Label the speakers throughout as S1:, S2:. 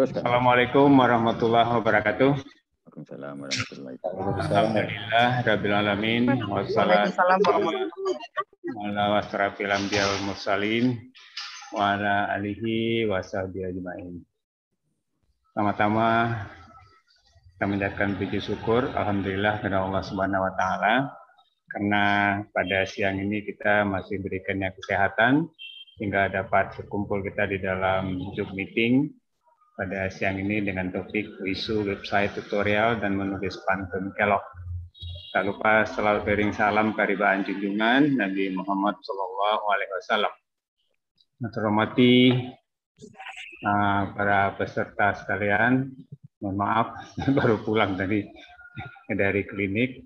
S1: Assalamualaikum warahmatullahi wabarakatuh. Waalaikumsalam warahmatullahi wabarakatuh. Alhamdulillah rabbil alamin wa ajmain. Pertama-tama kita mendapatkan puji syukur alhamdulillah kepada Allah Subhanahu wa taala karena pada siang ini kita masih berikannya kesehatan sehingga dapat berkumpul kita di dalam Zoom meeting pada siang ini dengan topik isu website tutorial dan menulis pantun kelok. Tak lupa selalu bering salam karibaan junjungan Nabi Muhammad Shallallahu Alaihi Wasallam. Terhormati uh, para peserta sekalian, mohon maaf baru pulang dari dari klinik.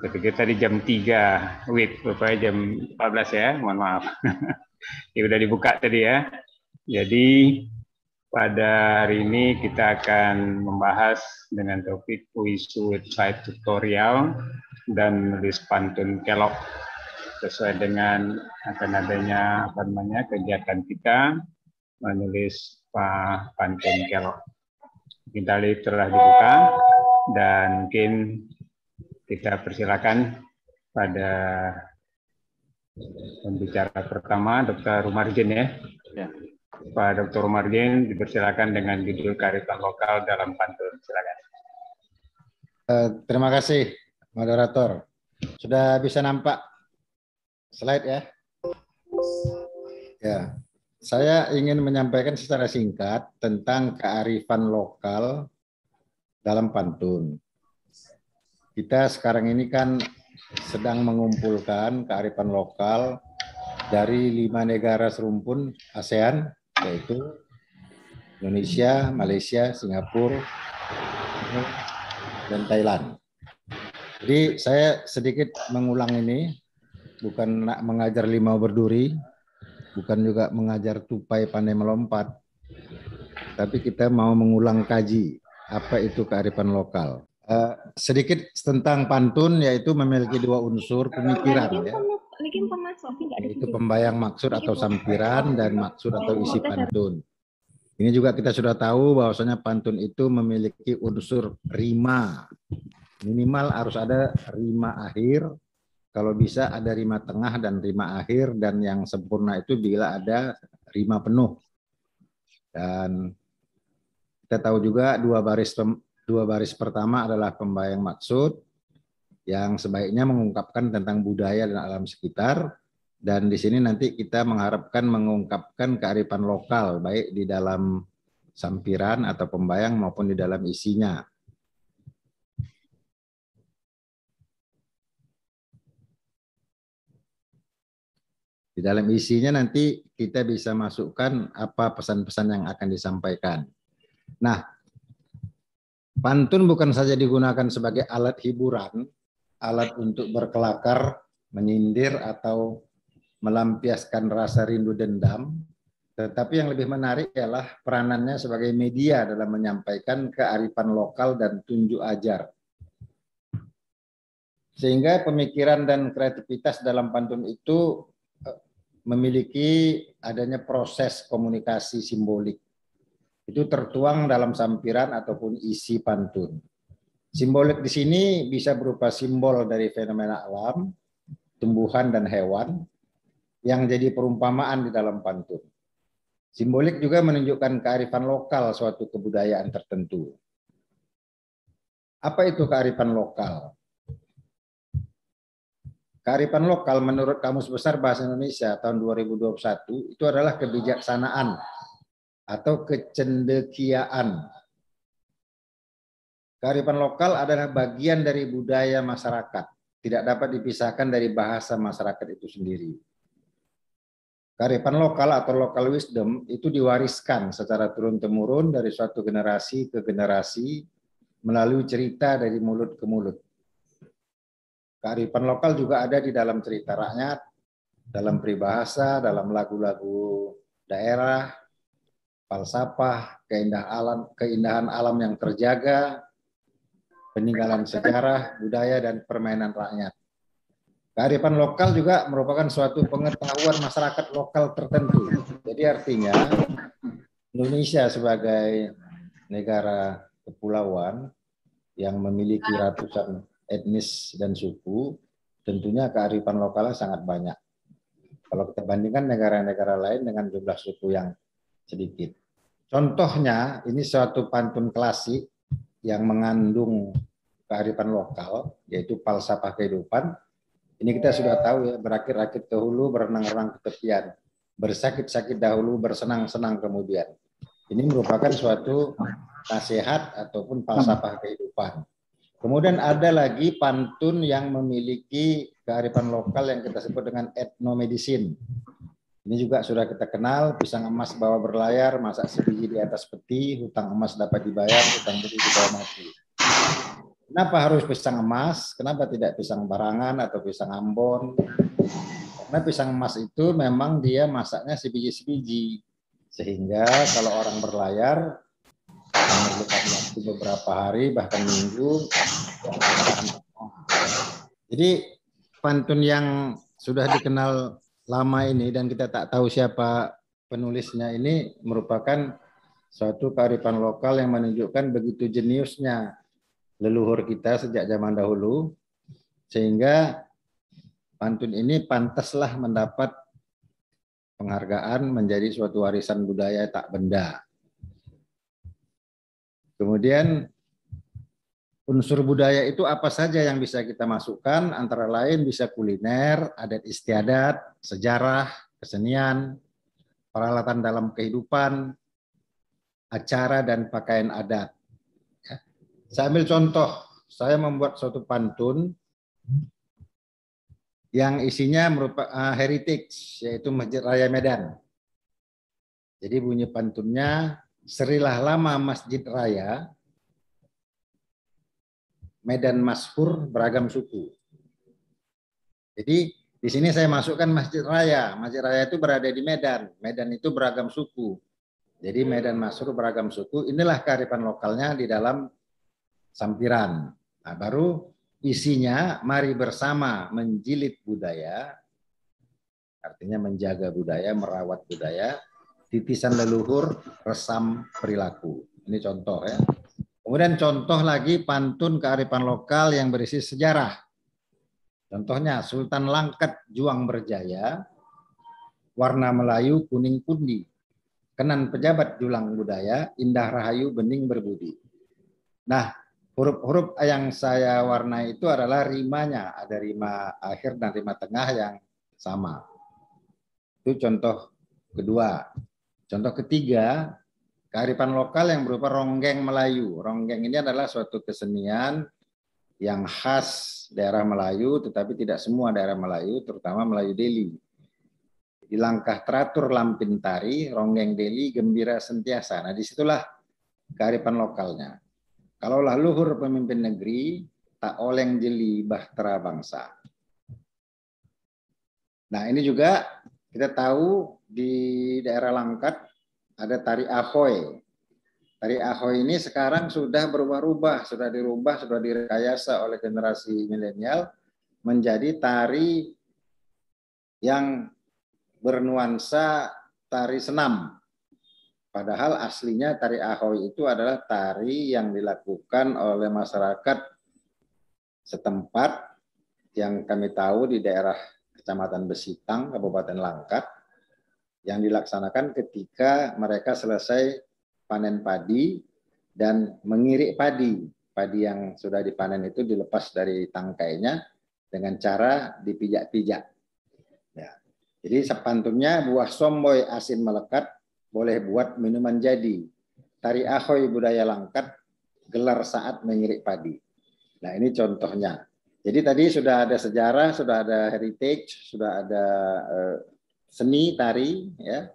S1: Ketika tadi jam 3, wait, berapa jam 14 ya, mohon maaf. ya udah dibuka tadi ya. Jadi pada hari ini kita akan membahas dengan topik puisi website tutorial dan menulis pantun kelok sesuai dengan akan adanya apa namanya kegiatan kita menulis pantun kelok. Pintali telah dibuka dan mungkin kita persilakan pada pembicara pertama Dr. Rumarjin ya. ya. Pak Dr. Margin dipersilakan dengan judul karifan lokal dalam pantun. Silakan.
S2: Uh, terima kasih moderator. Sudah bisa nampak slide ya? Ya. Saya ingin menyampaikan secara singkat tentang kearifan lokal dalam pantun. Kita sekarang ini kan sedang mengumpulkan kearifan lokal dari lima negara serumpun ASEAN yaitu Indonesia, Malaysia, Singapura, dan Thailand. Jadi saya sedikit mengulang ini, bukan nak mengajar limau berduri, bukan juga mengajar tupai pandai melompat, tapi kita mau mengulang kaji apa itu kearifan lokal. Eh, sedikit tentang pantun yaitu memiliki dua unsur pemikiran ya.
S3: Sofi Itu pembayang
S2: maksud atau sampiran dan maksud atau isi pantun. Ini juga kita sudah tahu bahwasanya pantun itu memiliki unsur rima. Minimal harus ada rima akhir, kalau bisa ada rima tengah dan rima akhir dan yang sempurna itu bila ada rima penuh. Dan kita tahu juga dua baris dua baris pertama adalah pembayang maksud yang sebaiknya mengungkapkan tentang budaya dan alam sekitar. Dan di sini nanti kita mengharapkan mengungkapkan kearifan lokal baik di dalam sampiran atau pembayang maupun di dalam isinya. Di dalam isinya nanti kita bisa masukkan apa pesan-pesan yang akan disampaikan. Nah, pantun bukan saja digunakan sebagai alat hiburan, alat untuk berkelakar, menyindir atau melampiaskan rasa rindu dendam, tetapi yang lebih menarik ialah peranannya sebagai media dalam menyampaikan kearifan lokal dan tunjuk ajar. Sehingga pemikiran dan kreativitas dalam pantun itu eh, memiliki adanya proses komunikasi simbolik. Itu tertuang dalam sampiran ataupun isi pantun. Simbolik di sini bisa berupa simbol dari fenomena alam, tumbuhan dan hewan, yang jadi perumpamaan di dalam pantun. Simbolik juga menunjukkan kearifan lokal suatu kebudayaan tertentu. Apa itu kearifan lokal? Kearifan lokal menurut Kamus Besar Bahasa Indonesia tahun 2021 itu adalah kebijaksanaan atau kecendekiaan. Kearifan lokal adalah bagian dari budaya masyarakat, tidak dapat dipisahkan dari bahasa masyarakat itu sendiri. Kearifan lokal atau lokal wisdom itu diwariskan secara turun-temurun dari suatu generasi ke generasi melalui cerita dari mulut ke mulut. Kearifan lokal juga ada di dalam cerita rakyat, dalam peribahasa, dalam lagu-lagu daerah, falsafah, keindahan alam, keindahan alam yang terjaga, peninggalan sejarah, budaya, dan permainan rakyat. Kearifan lokal juga merupakan suatu pengetahuan masyarakat lokal tertentu. Jadi artinya Indonesia sebagai negara kepulauan yang memiliki ratusan etnis dan suku, tentunya kearifan lokalnya sangat banyak. Kalau kita bandingkan negara-negara lain dengan jumlah suku yang sedikit. Contohnya, ini suatu pantun klasik yang mengandung kearifan lokal, yaitu falsafah kehidupan, ini kita sudah tahu ya, berakit-rakit dahulu berenang-renang ke tepian. Bersakit-sakit dahulu, bersenang-senang kemudian. Ini merupakan suatu nasihat ataupun falsafah kehidupan. Kemudian ada lagi pantun yang memiliki kearifan lokal yang kita sebut dengan etnomedisin. Ini juga sudah kita kenal, pisang emas bawa berlayar, masak sebiji di atas peti, hutang emas dapat dibayar, hutang budi dibawa mati. Kenapa harus pisang emas? Kenapa tidak pisang barangan atau pisang ambon? Karena pisang emas itu memang dia masaknya sebiji-sebiji. Sehingga kalau orang berlayar memerlukan waktu beberapa hari bahkan minggu. Jadi pantun yang sudah dikenal lama ini dan kita tak tahu siapa penulisnya ini merupakan suatu kearifan lokal yang menunjukkan begitu jeniusnya leluhur kita sejak zaman dahulu sehingga pantun ini pantaslah mendapat penghargaan menjadi suatu warisan budaya tak benda. Kemudian unsur budaya itu apa saja yang bisa kita masukkan antara lain bisa kuliner, adat istiadat, sejarah, kesenian, peralatan dalam kehidupan, acara dan pakaian adat. Saya ambil contoh, saya membuat suatu pantun yang isinya merupakan uh, eh, heritage yaitu Masjid Raya Medan. Jadi bunyi pantunnya Serilah lama Masjid Raya Medan Maspur beragam suku. Jadi di sini saya masukkan Masjid Raya. Masjid Raya itu berada di Medan. Medan itu beragam suku. Jadi Medan Masur beragam suku. Inilah kearifan lokalnya di dalam sampiran. Nah, baru isinya mari bersama menjilid budaya, artinya menjaga budaya, merawat budaya, titisan leluhur, resam perilaku. Ini contoh ya. Kemudian contoh lagi pantun kearifan lokal yang berisi sejarah. Contohnya Sultan Langkat Juang Berjaya, warna Melayu kuning pundi, kenan pejabat julang budaya, indah rahayu bening berbudi. Nah, huruf-huruf yang saya warnai itu adalah rimanya. Ada rima akhir dan rima tengah yang sama. Itu contoh kedua. Contoh ketiga, kearifan lokal yang berupa ronggeng Melayu. Ronggeng ini adalah suatu kesenian yang khas daerah Melayu, tetapi tidak semua daerah Melayu, terutama Melayu Deli. Di langkah teratur lampin tari, ronggeng Deli gembira sentiasa. Nah, disitulah kearifan lokalnya. Kalaulah luhur pemimpin negeri, tak oleng jeli bahtera bangsa. Nah ini juga kita tahu di daerah Langkat ada tari ahoy. Tari ahoy ini sekarang sudah berubah-ubah, sudah dirubah, sudah direkayasa oleh generasi milenial menjadi tari yang bernuansa tari senam. Padahal aslinya tari Ahoy itu adalah tari yang dilakukan oleh masyarakat setempat yang kami tahu di daerah Kecamatan Besitang, Kabupaten Langkat, yang dilaksanakan ketika mereka selesai panen padi dan mengirik padi. Padi yang sudah dipanen itu dilepas dari tangkainya dengan cara dipijak-pijak. Ya. Jadi sepantunnya buah somboy asin melekat boleh buat minuman jadi. Tari ahoy budaya langkat, gelar saat menyirik padi. Nah ini contohnya. Jadi tadi sudah ada sejarah, sudah ada heritage, sudah ada eh, seni tari, ya.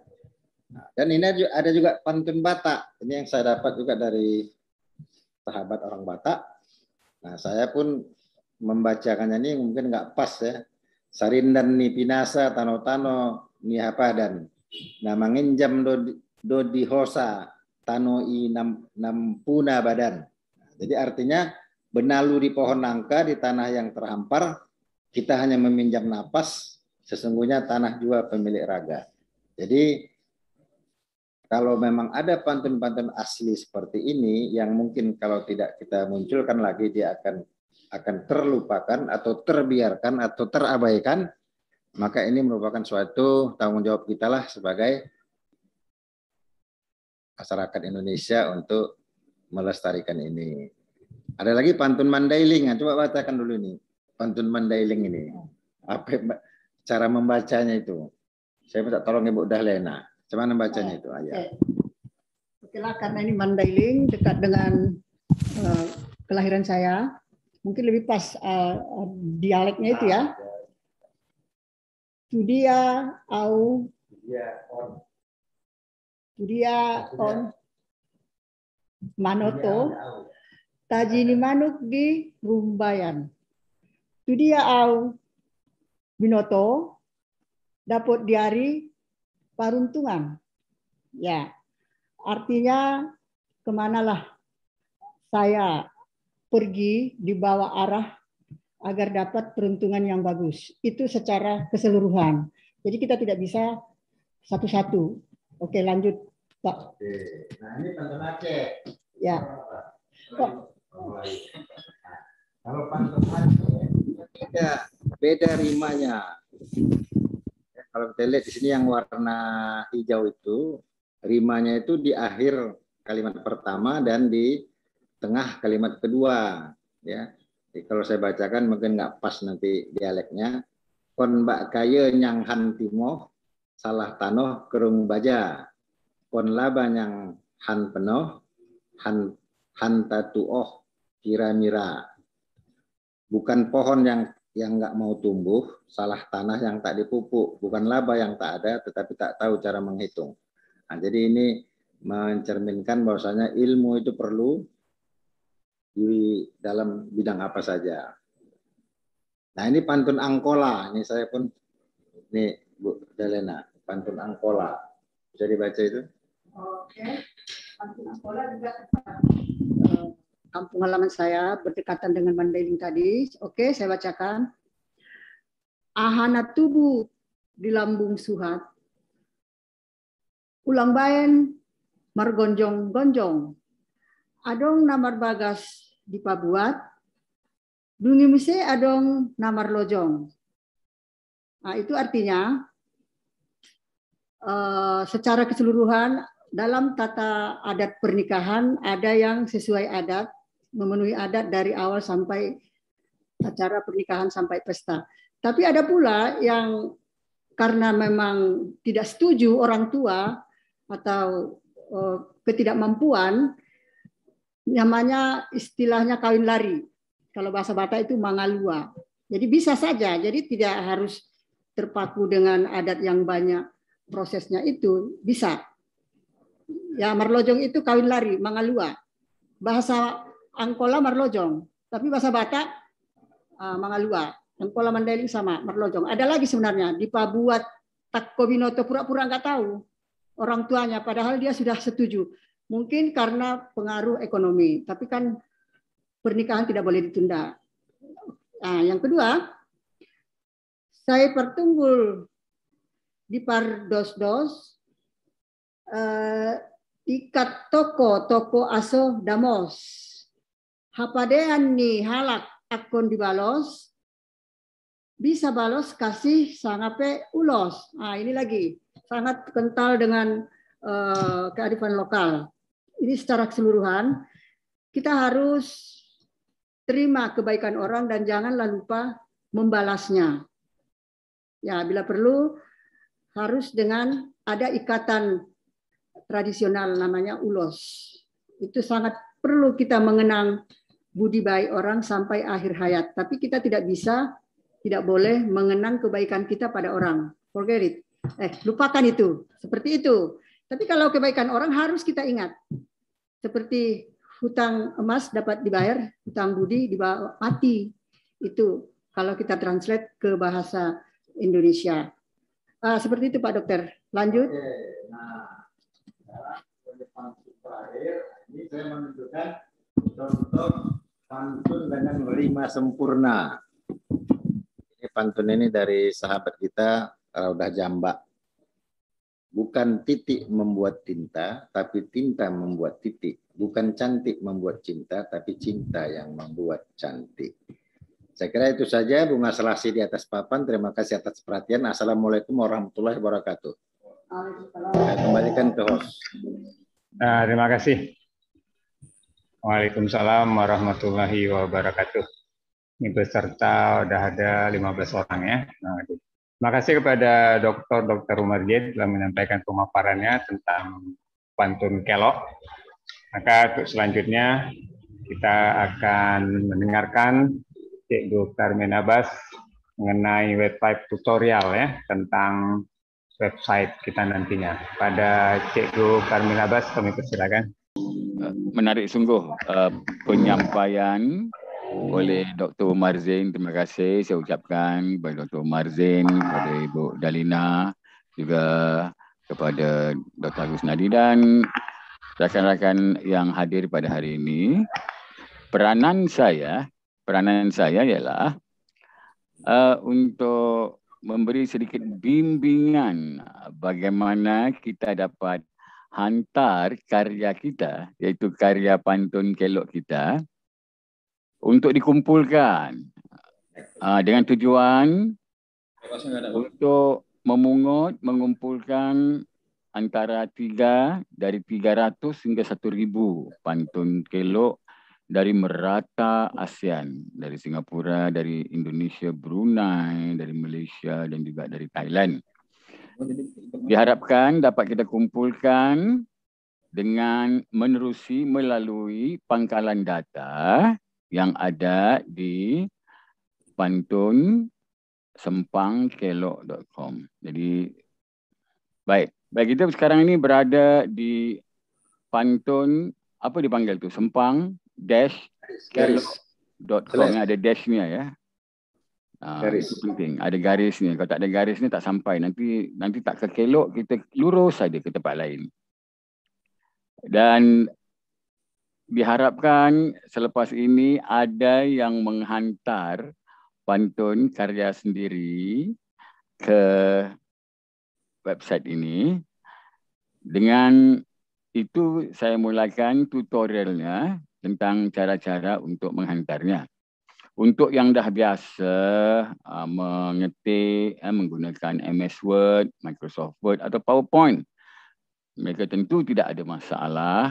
S2: Dan ini ada juga pantun Batak. Ini yang saya dapat juga dari sahabat orang Batak. Nah saya pun membacakannya ini mungkin nggak pas ya. Sarindan ni pinasa tano tano ni hapadan na mengenjam do, do dihosa tanoi nam, nampuna badan. Nah, jadi artinya benalu di pohon nangka di tanah yang terhampar, kita hanya meminjam napas, sesungguhnya tanah juga pemilik raga. Jadi kalau memang ada pantun-pantun asli seperti ini yang mungkin kalau tidak kita munculkan lagi dia akan akan terlupakan atau terbiarkan atau terabaikan maka ini merupakan suatu tanggung jawab kita lah sebagai masyarakat Indonesia untuk melestarikan ini. Ada lagi pantun mandailing. Nah, coba bacakan dulu ini. Pantun mandailing ini. Apa cara membacanya itu? Saya minta tolong Ibu Dahlena. Cuman membacanya itu? Ayah.
S3: Setelah karena ini mandailing dekat dengan uh, kelahiran saya, mungkin lebih pas uh, dialeknya itu ya. Ah, ya. Judia au judia on Manoto Tajini manuk di Rumbayan. judia au Binoto dapat diari paruntungan. Ya, artinya kemanalah saya pergi di bawah arah agar dapat peruntungan yang bagus. Itu secara keseluruhan. Jadi kita tidak bisa satu-satu. Oke, lanjut, Pak.
S2: Oke. Nah, ini Tante Aceh. Ya. Pak. Oh, iya. nah, kalau pantun Aceh, beda, beda rimanya. Ya, kalau kita lihat di sini yang warna hijau itu, rimanya itu di akhir kalimat pertama dan di tengah kalimat kedua. Ya, kalau saya bacakan mungkin nggak pas nanti dialeknya. Kon bak kaya nyang han timo, salah tanoh kerung baja. Kon laba nyang han penoh, han han tatuoh kira-mira. Bukan pohon yang yang nggak mau tumbuh, salah tanah yang tak dipupuk, bukan laba yang tak ada, tetapi tak tahu cara menghitung. Nah, jadi ini mencerminkan bahwasanya ilmu itu perlu, di dalam bidang apa saja. Nah ini pantun Angkola, ini saya pun, ini Bu Delena, pantun Angkola. Bisa dibaca itu?
S3: Oke, pantun Angkola juga eh, kampung halaman saya berdekatan dengan Mandailing tadi. Oke, saya bacakan. Ahana tubuh di lambung suhat. Ulang bayan margonjong-gonjong. Adong namar bagas di Pabuat, dungi mise adong namar lojong. Nah, itu artinya uh, secara keseluruhan dalam tata adat pernikahan ada yang sesuai adat, memenuhi adat dari awal sampai acara pernikahan sampai pesta. Tapi ada pula yang karena memang tidak setuju orang tua atau uh, ketidakmampuan namanya istilahnya kawin lari. Kalau bahasa Batak itu mangalua. Jadi bisa saja, jadi tidak harus terpaku dengan adat yang banyak prosesnya itu bisa. Ya marlojong itu kawin lari, mangalua. Bahasa Angkola marlojong, tapi bahasa Batak uh, mangalua. Angkola Mandailing sama marlojong. Ada lagi sebenarnya di Papua Takobinoto pura-pura nggak tahu orang tuanya padahal dia sudah setuju Mungkin karena pengaruh ekonomi, tapi kan pernikahan tidak boleh ditunda. Nah, yang kedua, saya pertunggul di Pardos-Dos, eh, ikat toko toko aso damos. Hapadean ni halak di balos Bisa balos kasih sangape ulos. Nah, ini lagi sangat kental dengan eh, kearifan lokal. Ini secara keseluruhan kita harus terima kebaikan orang dan janganlah lupa membalasnya. Ya, bila perlu harus dengan ada ikatan tradisional namanya ulos. Itu sangat perlu kita mengenang budi baik orang sampai akhir hayat. Tapi kita tidak bisa, tidak boleh mengenang kebaikan kita pada orang. Forget it. Eh, lupakan itu. Seperti itu. Tapi kalau kebaikan orang harus kita ingat seperti hutang emas dapat dibayar, hutang budi dibawa mati. Itu kalau kita translate ke bahasa Indonesia. Uh, seperti itu Pak Dokter. Lanjut. Oke, nah, ya, terakhir,
S2: ini saya menunjukkan contoh pantun dengan lima sempurna. Ini pantun ini dari sahabat kita Raudah Jambak. Bukan titik membuat tinta, tapi tinta membuat titik. Bukan cantik membuat cinta, tapi cinta yang membuat cantik. Saya kira itu saja bunga selasi di atas papan. Terima kasih atas perhatian. Assalamualaikum warahmatullahi wabarakatuh. Saya kembalikan ke host.
S1: Nah, terima kasih. Waalaikumsalam warahmatullahi wabarakatuh. Ini peserta udah ada 15 orang ya. Nah, Terima kasih kepada Dr. Dr. Umar Jid telah menyampaikan pemaparannya tentang pantun kelok. Maka untuk selanjutnya kita akan mendengarkan Cik Dr. Menabas mengenai website tutorial ya tentang
S4: website kita nantinya. Pada Cik Dr. Menabas kami persilakan. Eh, menarik sungguh eh, penyampaian oleh Dr. Marzin. Terima kasih saya ucapkan kepada Dr. Marzin, kepada Ibu Dalina, juga kepada Dr. Agus Nadi dan rakan-rakan yang hadir pada hari ini. Peranan saya, peranan saya ialah uh, untuk memberi sedikit bimbingan bagaimana kita dapat hantar karya kita, iaitu karya pantun kelok kita, untuk dikumpulkan uh, dengan tujuan untuk memungut mengumpulkan antara tiga dari tiga ratus hingga satu ribu pantun kelok dari merata ASEAN, dari Singapura, dari Indonesia, Brunei, dari Malaysia dan juga dari Thailand. Diharapkan dapat kita kumpulkan dengan menerusi melalui pangkalan data yang ada di pantun sempangkelok.com. Jadi baik, baik kita sekarang ini berada di pantun apa dipanggil tu? Sempang dash kelok.com ada dashnya ya. Ah, garis. Uh, penting. Ada garis ni. Kalau tak ada garis ni tak sampai. Nanti nanti tak ke Kelok kita lurus saja ke tempat lain. Dan diharapkan selepas ini ada yang menghantar pantun karya sendiri ke website ini. Dengan itu saya mulakan tutorialnya tentang cara-cara untuk menghantarnya. Untuk yang dah biasa uh, mengetik eh, menggunakan MS Word, Microsoft Word atau PowerPoint, mereka tentu tidak ada masalah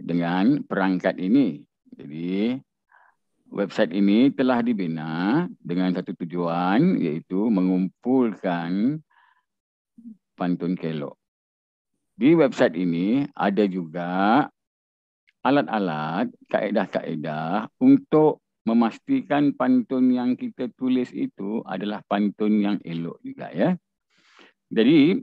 S4: dengan perangkat ini. Jadi website ini telah dibina dengan satu tujuan iaitu mengumpulkan pantun kelok. Di website ini ada juga alat-alat, kaedah-kaedah untuk memastikan pantun yang kita tulis itu adalah pantun yang elok juga ya. Jadi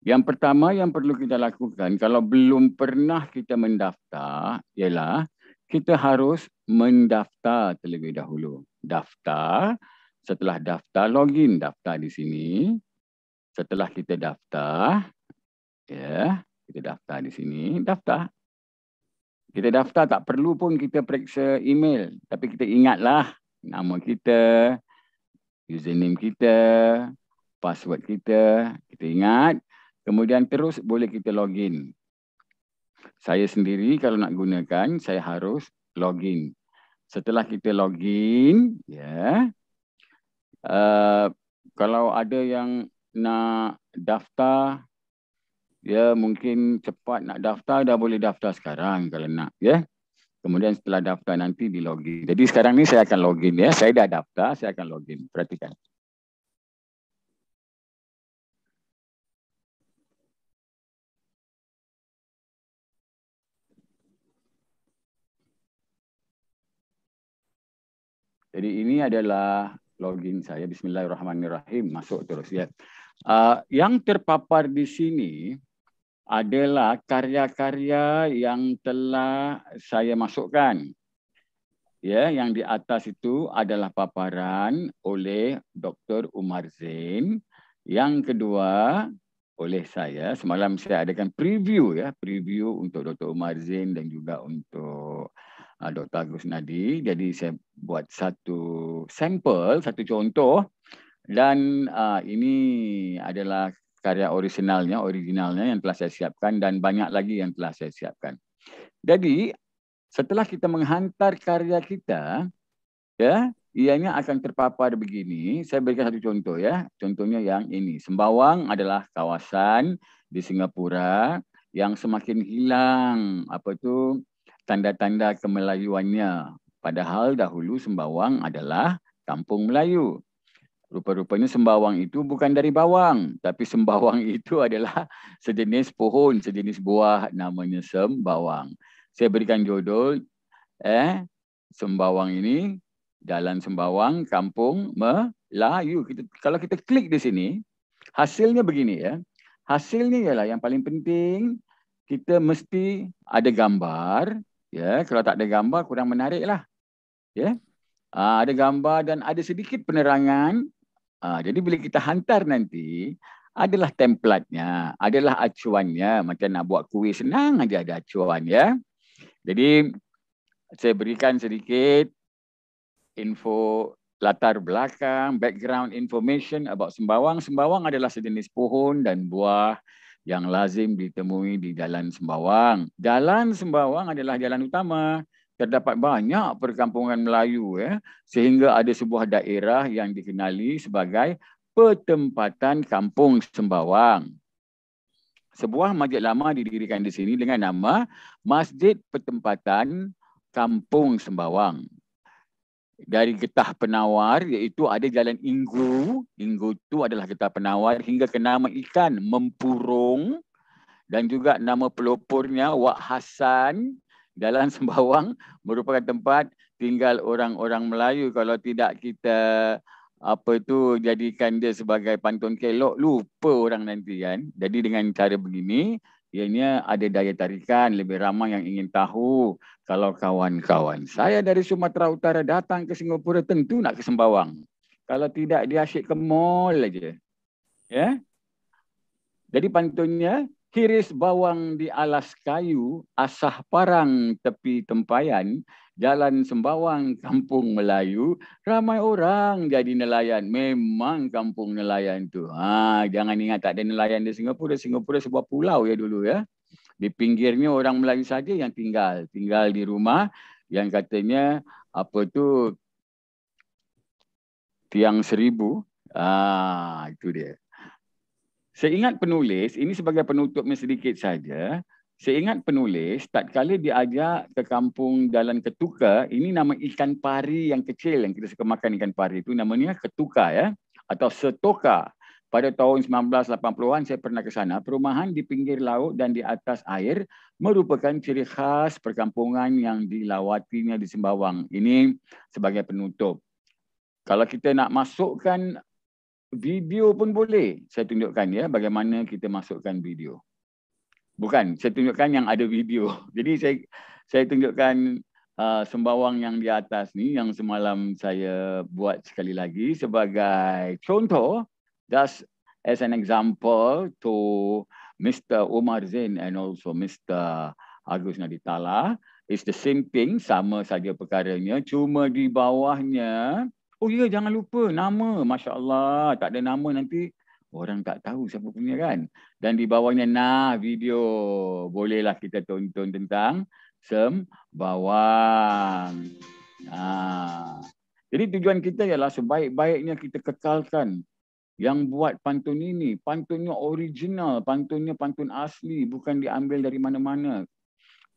S4: yang pertama yang perlu kita lakukan kalau belum pernah kita mendaftar ialah kita harus mendaftar terlebih dahulu. Daftar, setelah daftar login daftar di sini. Setelah kita daftar, ya, kita daftar di sini, daftar. Kita daftar tak perlu pun kita periksa email, tapi kita ingatlah nama kita, username kita, password kita, kita ingat Kemudian terus boleh kita login. Saya sendiri kalau nak gunakan, saya harus login. Setelah kita login, ya, yeah, uh, kalau ada yang nak daftar, ya yeah, mungkin cepat nak daftar, dah boleh daftar sekarang kalau nak. ya. Yeah. Kemudian setelah daftar nanti di login. Jadi sekarang ni saya akan login. ya. Yeah. Saya dah daftar, saya akan login. Perhatikan. Jadi ini adalah login saya. Bismillahirrahmanirrahim. Masuk terus ya. Uh, yang terpapar di sini adalah karya-karya yang telah saya masukkan. Ya, yang di atas itu adalah paparan oleh Dr. Umar Zain. Yang kedua oleh saya. Semalam saya adakan preview ya, preview untuk Dr. Umar Zain dan juga untuk Ah, Dr. Agus Nadi. Jadi saya buat satu sampel, satu contoh dan uh, ini adalah karya orisinalnya, originalnya yang telah saya siapkan dan banyak lagi yang telah saya siapkan. Jadi setelah kita menghantar karya kita, ya, ianya akan terpapar begini. Saya berikan satu contoh ya. Contohnya yang ini. Sembawang adalah kawasan di Singapura yang semakin hilang apa tu? tanda-tanda kemelayuannya. Padahal dahulu Sembawang adalah kampung Melayu. Rupa-rupanya Sembawang itu bukan dari bawang. Tapi Sembawang itu adalah sejenis pohon, sejenis buah namanya Sembawang. Saya berikan jodoh eh, Sembawang ini, Jalan Sembawang, Kampung Melayu. Kita, kalau kita klik di sini, hasilnya begini ya. Hasilnya ialah yang paling penting, kita mesti ada gambar, Ya, kalau tak ada gambar kurang menarik lah. Ya. Uh, ada gambar dan ada sedikit penerangan. Uh, jadi bila kita hantar nanti adalah templatnya, adalah acuannya. Macam nak buat kuih senang aja ada acuan ya. Jadi saya berikan sedikit info latar belakang, background information about Sembawang. Sembawang adalah sejenis pohon dan buah yang lazim ditemui di Jalan Sembawang. Jalan Sembawang adalah jalan utama. Terdapat banyak perkampungan Melayu ya, sehingga ada sebuah daerah yang dikenali sebagai Pertempatan Kampung Sembawang. Sebuah masjid lama didirikan di sini dengan nama Masjid Pertempatan Kampung Sembawang dari getah penawar iaitu ada jalan Inggu. Inggu itu adalah getah penawar hingga ke nama ikan Mempurung dan juga nama pelopornya Wak Hasan. Jalan Sembawang merupakan tempat tinggal orang-orang Melayu kalau tidak kita apa itu jadikan dia sebagai pantun kelok lupa orang nanti kan. Jadi dengan cara begini ianya ada daya tarikan lebih ramai yang ingin tahu kalau kawan-kawan saya dari Sumatera Utara datang ke Singapura tentu nak ke Sembawang. Kalau tidak dia asyik ke mall aja. Ya. Jadi pantunnya kiris bawang di alas kayu, asah parang tepi tempayan, jalan sembawang kampung Melayu ramai orang jadi nelayan memang kampung nelayan itu. ha jangan ingat tak ada nelayan di Singapura Singapura sebuah pulau ya dulu ya di pinggirnya orang Melayu saja yang tinggal tinggal di rumah yang katanya apa tu tiang seribu ah itu dia saya ingat penulis ini sebagai penutupnya sedikit saja saya ingat penulis, tak kala dia ajak ke kampung Jalan Ketuka, ini nama ikan pari yang kecil yang kita suka makan ikan pari itu, namanya Ketuka ya, atau Setoka. Pada tahun 1980-an saya pernah ke sana, perumahan di pinggir laut dan di atas air merupakan ciri khas perkampungan yang dilawatinya di Sembawang. Ini sebagai penutup. Kalau kita nak masukkan video pun boleh. Saya tunjukkan ya bagaimana kita masukkan video bukan saya tunjukkan yang ada video jadi saya saya tunjukkan Uh, sembawang yang di atas ni yang semalam saya buat sekali lagi sebagai contoh just as an example to Mr. Omar Zain and also Mr. Agus Naditala is the same thing sama saja perkaranya cuma di bawahnya oh ya yeah, jangan lupa nama masya-Allah tak ada nama nanti orang tak tahu siapa punya kan dan di bawahnya nah video bolehlah kita tonton tentang sembawang nah jadi tujuan kita ialah sebaik-baiknya kita kekalkan yang buat pantun ini pantunnya original pantunnya pantun asli bukan diambil dari mana-mana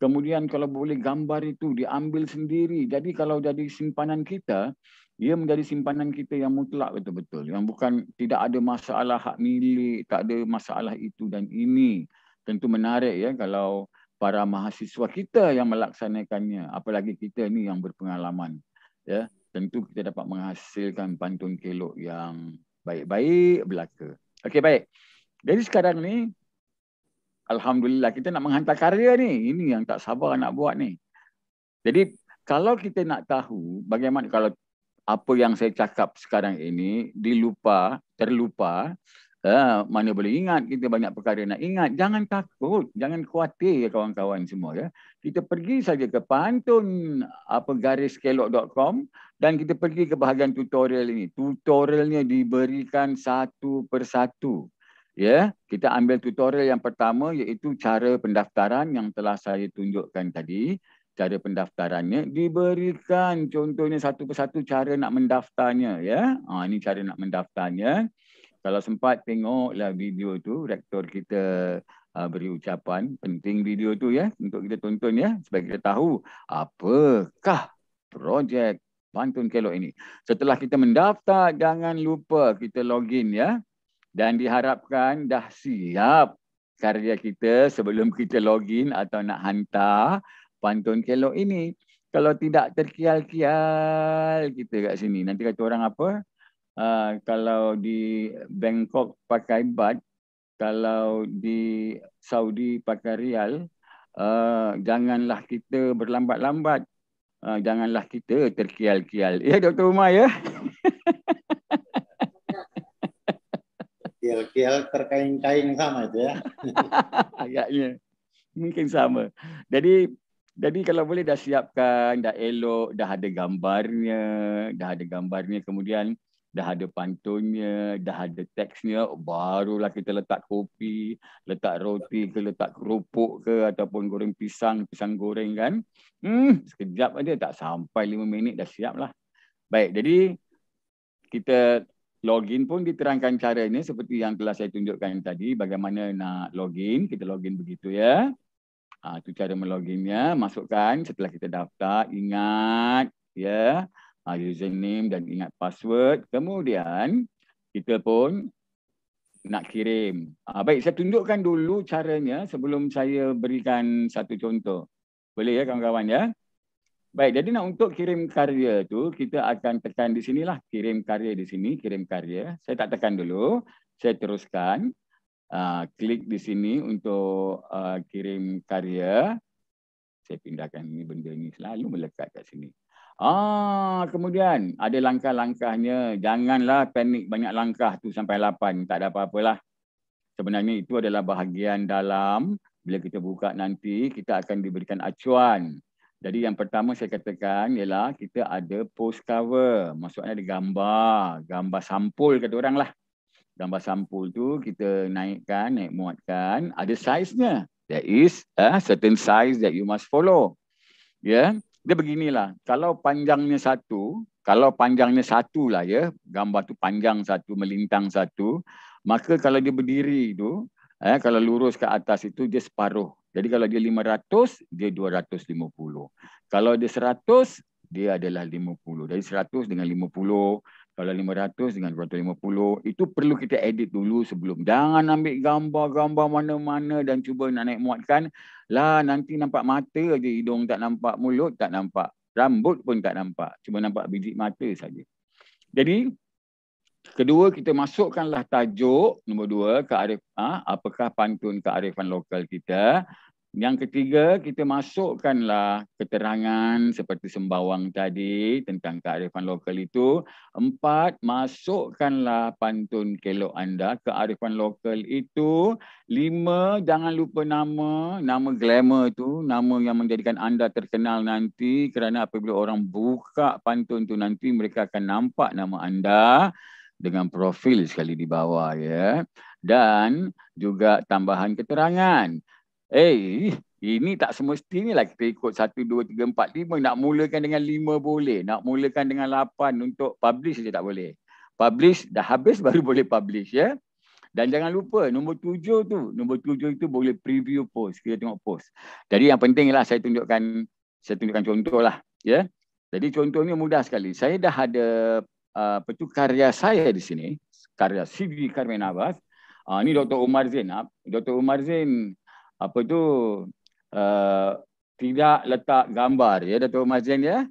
S4: kemudian kalau boleh gambar itu diambil sendiri jadi kalau jadi simpanan kita ia menjadi simpanan kita yang mutlak betul-betul yang bukan tidak ada masalah hak milik tak ada masalah itu dan ini tentu menarik ya kalau para mahasiswa kita yang melaksanakannya apalagi kita ni yang berpengalaman ya tentu kita dapat menghasilkan pantun kelok yang baik-baik belaka okey baik jadi sekarang ni alhamdulillah kita nak menghantar karya ni ini yang tak sabar nak buat ni jadi kalau kita nak tahu bagaimana kalau apa yang saya cakap sekarang ini dilupa, terlupa, uh, mana boleh ingat kita banyak perkara nak ingat. Jangan takut, jangan khawatir ya kawan-kawan semua ya. Kita pergi saja ke pantun apa gariskelok.com dan kita pergi ke bahagian tutorial ini. Tutorialnya diberikan satu persatu. Ya, kita ambil tutorial yang pertama iaitu cara pendaftaran yang telah saya tunjukkan tadi cara pendaftarannya diberikan contohnya satu persatu cara nak mendaftarnya ya ha, ini cara nak mendaftarnya kalau sempat tengoklah video tu rektor kita uh, beri ucapan penting video tu ya untuk kita tonton ya supaya kita tahu apakah projek pantun kelok ini setelah kita mendaftar jangan lupa kita login ya dan diharapkan dah siap karya kita sebelum kita login atau nak hantar pantun kelok ini. Kalau tidak terkial-kial kita kat sini. Nanti kata orang apa? Uh, kalau di Bangkok pakai bat, kalau di Saudi pakai rial, uh, janganlah kita berlambat-lambat. Uh, janganlah kita terkial-kial. Ya, Dr. Umar, ya? Kial-kial terkain-kain sama itu, ya? Agaknya. Mungkin sama. Jadi, jadi kalau boleh dah siapkan, dah elok, dah ada gambarnya, dah ada gambarnya kemudian dah ada pantunnya, dah ada teksnya, barulah kita letak kopi, letak roti ke, letak kerupuk ke, ataupun goreng pisang, pisang goreng kan. Hmm, sekejap aja tak sampai lima minit dah siap lah. Baik, jadi kita login pun diterangkan cara ini seperti yang telah saya tunjukkan tadi, bagaimana nak login, kita login begitu Ya. Ha, ah, itu cara meloginnya. Masukkan setelah kita daftar. Ingat ya yeah, username dan ingat password. Kemudian kita pun nak kirim. Ha, baik, saya tunjukkan dulu caranya sebelum saya berikan satu contoh. Boleh ya kawan-kawan ya? Baik, jadi nak untuk kirim karya tu kita akan tekan di sini lah, Kirim karya di sini, kirim karya. Saya tak tekan dulu. Saya teruskan uh, klik di sini untuk uh, kirim karya. Saya pindahkan ini benda ini selalu melekat kat sini. Ah, kemudian ada langkah-langkahnya. Janganlah panik banyak langkah tu sampai lapan. Tak ada apa-apalah. Sebenarnya itu adalah bahagian dalam bila kita buka nanti kita akan diberikan acuan. Jadi yang pertama saya katakan ialah kita ada post cover. Maksudnya ada gambar. Gambar sampul kata orang lah gambar sampul tu kita naikkan, naik muatkan, ada saiznya. There is a certain size that you must follow. Ya. Yeah? Dia beginilah. Kalau panjangnya satu, kalau panjangnya satu lah ya, gambar tu panjang satu, melintang satu, maka kalau dia berdiri tu, eh, kalau lurus ke atas itu dia separuh. Jadi kalau dia 500, dia 250. Kalau dia 100, dia adalah 50. Jadi 100 dengan 50, kalau 500 dengan 250 itu perlu kita edit dulu sebelum jangan ambil gambar-gambar mana-mana dan cuba nak naik muatkan lah nanti nampak mata aja hidung tak nampak mulut tak nampak rambut pun tak nampak cuma nampak biji mata saja jadi kedua kita masukkanlah tajuk nombor dua ke arif ha, ah, apakah pantun kearifan lokal kita yang ketiga, kita masukkanlah keterangan seperti sembawang tadi tentang kearifan lokal itu. Empat, masukkanlah pantun kelok anda kearifan lokal itu. Lima, jangan lupa nama, nama glamour itu, nama yang menjadikan anda terkenal nanti kerana apabila orang buka pantun itu nanti mereka akan nampak nama anda dengan profil sekali di bawah ya. Dan juga tambahan keterangan. Eh, ini tak semestinya lah kita ikut 1, 2, 3, 4, 5. Nak mulakan dengan 5 boleh. Nak mulakan dengan 8 untuk publish saja tak boleh. Publish dah habis baru boleh publish ya. Dan jangan lupa nombor 7 tu. Nombor 7 itu boleh preview post. Kita tengok post. Jadi yang penting lah saya tunjukkan saya tunjukkan contoh lah. Ya. Jadi contoh contohnya mudah sekali. Saya dah ada apa uh, tu karya saya di sini. Karya CV Carmen Abbas. Uh, ah, ini Dr. Umar Zainab, Dr. Umar Zain apa tu uh, tidak letak gambar ya Dato Umar Zain ya.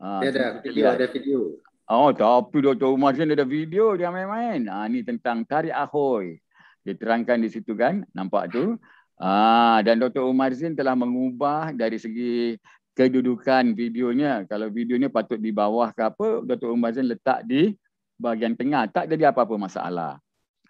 S4: Uh, ada ah, video, ada video. Oh, tapi Dr. Umar Zain ada video dia main-main. Ah, ni tentang Tari Ahoy. Diterangkan di situ kan, nampak tu. Ah, dan Dr. Umar Zain telah mengubah dari segi kedudukan videonya. Kalau videonya patut di bawah ke apa, Dr. Umar Zain letak di bahagian tengah. Tak jadi apa-apa masalah.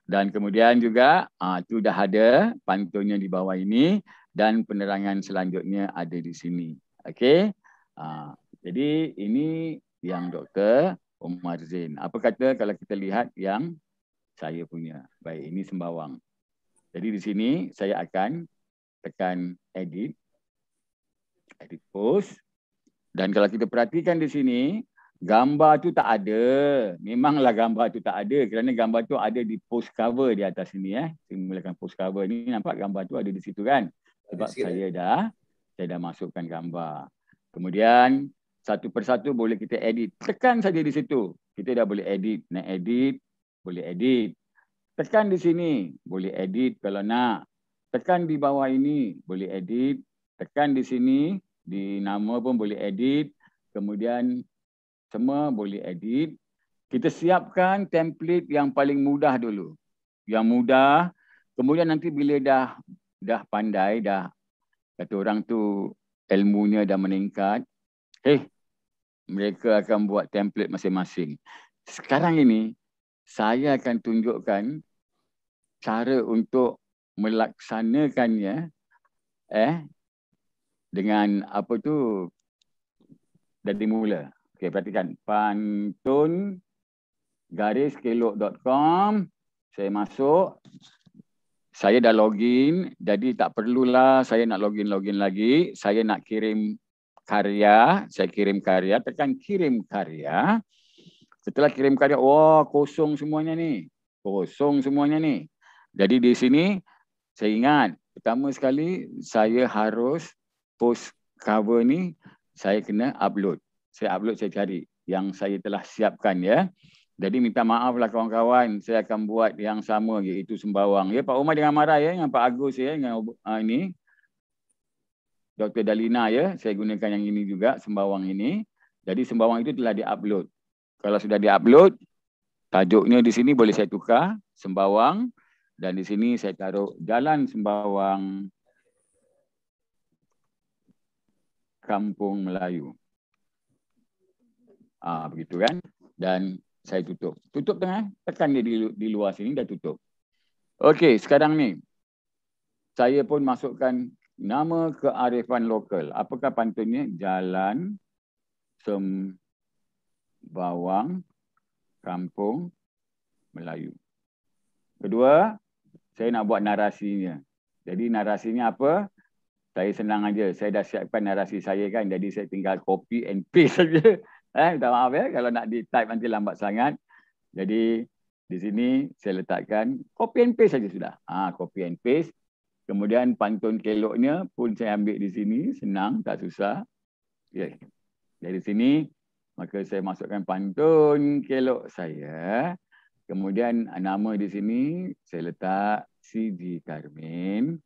S4: Dan kemudian juga ah, itu dah ada pantunnya di bawah ini dan penerangan selanjutnya ada di sini. Okey. Ah, jadi ini yang Dr. Omar Zain. Apa kata kalau kita lihat yang saya punya. Baik, ini sembawang. Jadi di sini saya akan tekan edit. Edit post. Dan kalau kita perhatikan di sini, gambar tu tak ada. Memanglah gambar tu tak ada kerana gambar tu ada di post cover di atas sini eh. Simulakan post cover ni nampak gambar tu ada di situ kan. Sebab Sikit saya eh. dah saya dah masukkan gambar. Kemudian satu persatu boleh kita edit. Tekan saja di situ. Kita dah boleh edit. Nak edit, boleh edit. Tekan di sini, boleh edit kalau nak. Tekan di bawah ini, boleh edit. Tekan di sini, di nama pun boleh edit. Kemudian semua boleh edit. Kita siapkan template yang paling mudah dulu. Yang mudah. Kemudian nanti bila dah dah pandai, dah kata orang tu ilmunya dah meningkat. Eh, mereka akan buat template masing-masing. Sekarang ini, saya akan tunjukkan cara untuk melaksanakannya eh dengan apa tu dari mula Okay, perhatikan. Pantun gariskelok.com. Saya masuk. Saya dah login. Jadi tak perlulah saya nak login-login lagi. Saya nak kirim karya. Saya kirim karya. Tekan kirim karya. Setelah kirim karya, wah kosong semuanya ni. Kosong semuanya ni. Jadi di sini, saya ingat. Pertama sekali, saya harus post cover ni. Saya kena upload saya upload, saya cari yang saya telah siapkan ya. Jadi minta maaflah kawan-kawan, saya akan buat yang sama iaitu sembawang. Ya Pak Umar dengan marah ya dengan Pak Agus ya dengan uh, ini. Dr. Dalina ya, saya gunakan yang ini juga sembawang ini. Jadi sembawang itu telah diupload. Kalau sudah diupload, tajuknya di sini boleh saya tukar sembawang dan di sini saya taruh jalan sembawang Kampung Melayu. Ha, begitu kan. Dan saya tutup. Tutup tengah. Eh? Tekan dia di, di luar sini. Dah tutup. Okey. Sekarang ni. Saya pun masukkan nama kearifan lokal. Apakah pantunnya? Jalan Sem Bawang Kampung Melayu. Kedua, saya nak buat narasinya. Jadi narasinya apa? Saya senang aja. Saya dah siapkan narasi saya kan. Jadi saya tinggal copy and paste saja. Eh, minta maaf ya kalau nak di type nanti lambat sangat. Jadi di sini saya letakkan copy and paste saja sudah. Ah, copy and paste. Kemudian pantun keloknya pun saya ambil di sini. Senang, tak susah. Yeah. Dari sini, maka saya masukkan pantun kelok saya. Kemudian nama di sini, saya letak CG Carmen.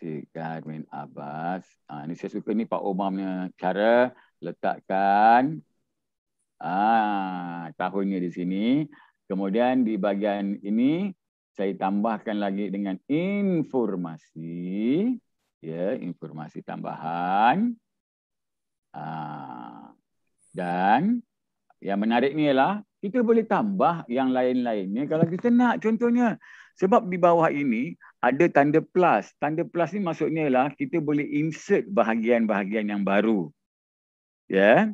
S4: CG Carmen Abbas. Ah, ha, ini saya suka ni Pak Omam punya Cara letakkan ah tahunnya di sini kemudian di bahagian ini saya tambahkan lagi dengan informasi ya informasi tambahan ah dan yang menarik ni ialah kita boleh tambah yang lain-lainnya kalau kita nak contohnya sebab di bawah ini ada tanda plus. Tanda plus ni maksudnya ialah kita boleh insert bahagian-bahagian yang baru ya.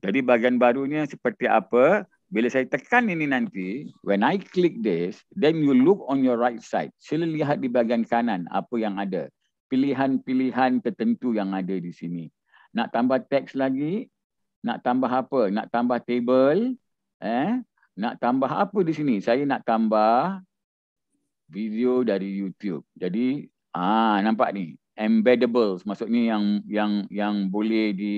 S4: Jadi bahagian barunya seperti apa? Bila saya tekan ini nanti, when I click this, then you look on your right side. Sila lihat di bahagian kanan apa yang ada. Pilihan-pilihan tertentu yang ada di sini. Nak tambah teks lagi? Nak tambah apa? Nak tambah table? Eh? Nak tambah apa di sini? Saya nak tambah video dari YouTube. Jadi, ah nampak ni embeddable maksudnya yang yang yang boleh di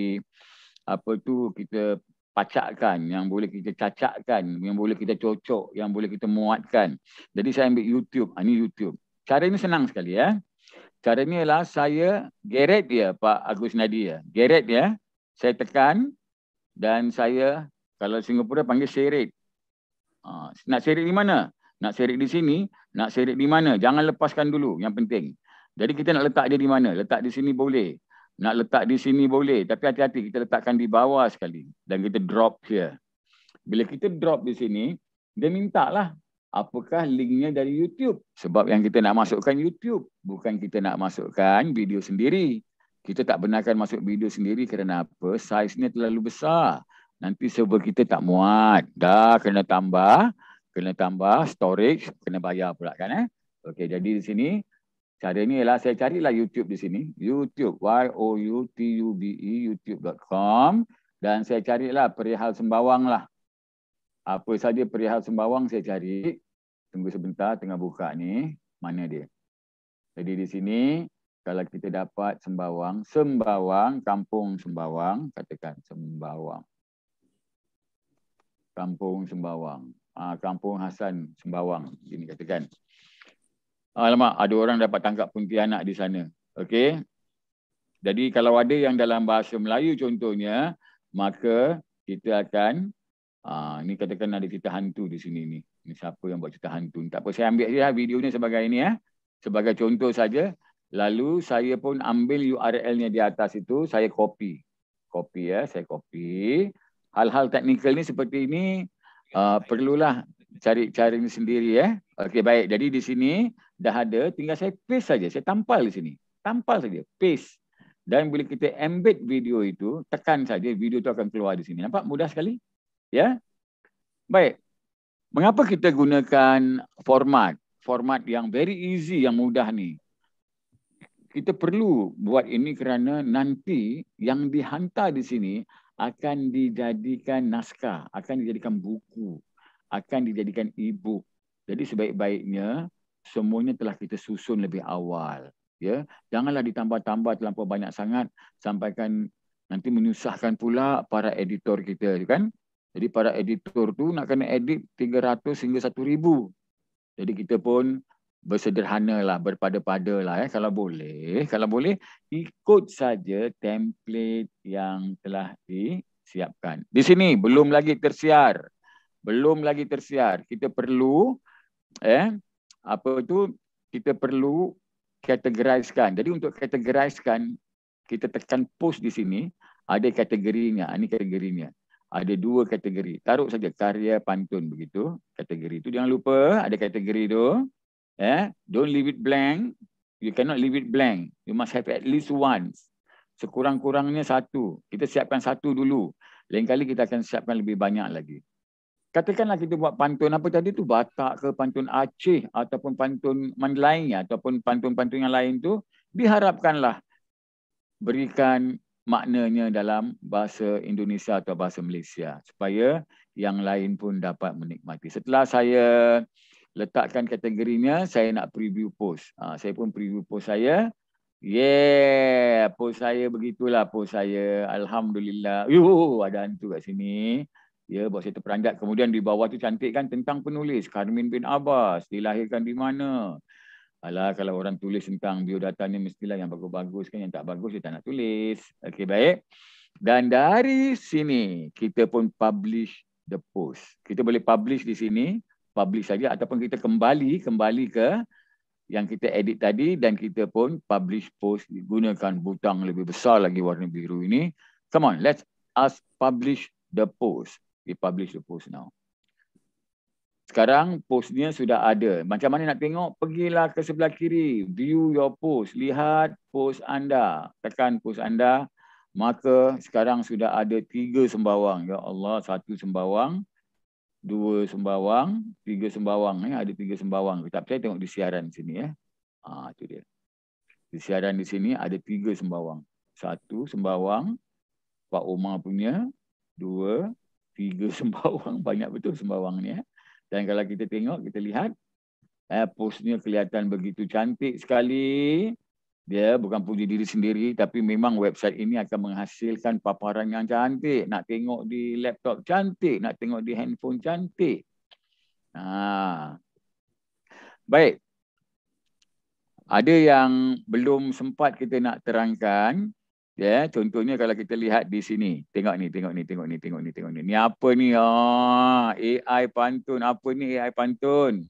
S4: apa tu kita pacakkan yang boleh kita cacatkan yang boleh kita cocok yang boleh kita muatkan jadi saya ambil YouTube ah, ini YouTube cara ini senang sekali ya cara ini ialah saya geret dia Pak Agus Nadi ya geret dia saya tekan dan saya kalau Singapura panggil seret. Ah, nak seret di mana nak seret di sini nak seret di mana jangan lepaskan dulu yang penting jadi kita nak letak dia di mana? Letak di sini boleh. Nak letak di sini boleh. Tapi hati-hati kita letakkan di bawah sekali. Dan kita drop here. Bila kita drop di sini, dia minta lah apakah linknya dari YouTube. Sebab yang kita nak masukkan YouTube. Bukan kita nak masukkan video sendiri. Kita tak benarkan masuk video sendiri kerana apa? Size ni terlalu besar. Nanti server kita tak muat. Dah kena tambah. Kena tambah storage. Kena bayar pula kan eh. Okey jadi di sini Cara ni ialah saya carilah YouTube di sini. YouTube. E, Y-O-U-T-U-B-E. YouTube.com. Dan saya carilah perihal sembawang lah. Apa saja perihal sembawang saya cari. Tunggu sebentar. Tengah buka ni. Mana dia. Jadi di sini. Kalau kita dapat sembawang. Sembawang. Kampung sembawang. Katakan sembawang. Kampung sembawang. Ah, kampung Hasan sembawang. Ini katakan. Alamak, ada orang dapat tangkap kuntilanak di sana. Okey. Jadi kalau ada yang dalam bahasa Melayu contohnya, maka kita akan ah ini katakan ada cerita hantu di sini ni. Ini siapa yang buat cerita hantu? Tak apa, saya ambil saja video ni sebagai ini ya. Sebagai contoh saja. Lalu saya pun ambil URL-nya di atas itu, saya copy. Copy ya, saya copy. Hal-hal teknikal ni seperti ini uh, perlulah cari-cari sendiri ya. Okey baik. Jadi di sini dah ada tinggal saya paste saja saya tampal di sini tampal saja paste dan bila kita embed video itu tekan saja video itu akan keluar di sini nampak mudah sekali ya baik mengapa kita gunakan format format yang very easy yang mudah ni kita perlu buat ini kerana nanti yang dihantar di sini akan dijadikan naskah akan dijadikan buku akan dijadikan ebook. jadi sebaik-baiknya semuanya telah kita susun lebih awal ya janganlah ditambah-tambah terlalu banyak sangat sampaikan nanti menyusahkan pula para editor kita kan jadi para editor tu nak kena edit 300 hingga 1000 jadi kita pun bersederhanalah berpada-padalah ya kalau boleh kalau boleh ikut saja template yang telah disiapkan di sini belum lagi tersiar belum lagi tersiar kita perlu eh ya, apa tu kita perlu kategorikan. Jadi untuk kategorikan kita tekan post di sini ada kategorinya. Ini kategorinya. Ada dua kategori. Taruh saja karya pantun begitu. Kategori itu jangan lupa ada kategori itu. Eh, don't leave it blank. You cannot leave it blank. You must have at least one. Sekurang-kurangnya satu. Kita siapkan satu dulu. Lain kali kita akan siapkan lebih banyak lagi. Katakanlah kita buat pantun apa tadi tu Batak ke pantun Aceh ataupun pantun Mandalay ataupun pantun-pantun yang lain tu diharapkanlah berikan maknanya dalam bahasa Indonesia atau bahasa Malaysia supaya yang lain pun dapat menikmati. Setelah saya letakkan kategorinya, saya nak preview post. Ha, saya pun preview post saya. Yeah, post saya begitulah post saya. Alhamdulillah. Yuh, ada hantu kat sini. Ya, bawah situ peranjat. Kemudian di bawah tu cantik kan tentang penulis. Karmin bin Abbas. Dilahirkan di mana? Alah, kalau orang tulis tentang biodata ni mestilah yang bagus-bagus kan. Yang tak bagus, dia tak nak tulis. Okey, baik. Dan dari sini, kita pun publish the post. Kita boleh publish di sini. Publish saja ataupun kita kembali, kembali ke yang kita edit tadi dan kita pun publish post gunakan butang lebih besar lagi warna biru ini. Come on, let's us publish the post republish the post now. Sekarang postnya sudah ada. Macam mana nak tengok? Pergilah ke sebelah kiri. View your post. Lihat post anda. Tekan post anda. Maka sekarang sudah ada tiga sembawang. Ya Allah, satu sembawang. Dua sembawang. Tiga sembawang. Ya, ada tiga sembawang. Tapi saya tengok di siaran di sini. Ya. Ha, itu dia. Di siaran di sini ada tiga sembawang. Satu sembawang. Pak Umar punya. Dua tiga sembawang banyak betul sembawang ni eh. Dan kalau kita tengok kita lihat eh posnya kelihatan begitu cantik sekali. Dia bukan puji diri sendiri tapi memang website ini akan menghasilkan paparan yang cantik. Nak tengok di laptop cantik, nak tengok di handphone cantik. Ha. Baik. Ada yang belum sempat kita nak terangkan, Ya, yeah, contohnya kalau kita lihat di sini. Tengok ni, tengok ni, tengok ni, tengok ni, tengok ni. Ni apa ni? Ah, ha, AI pantun. Apa ni AI pantun?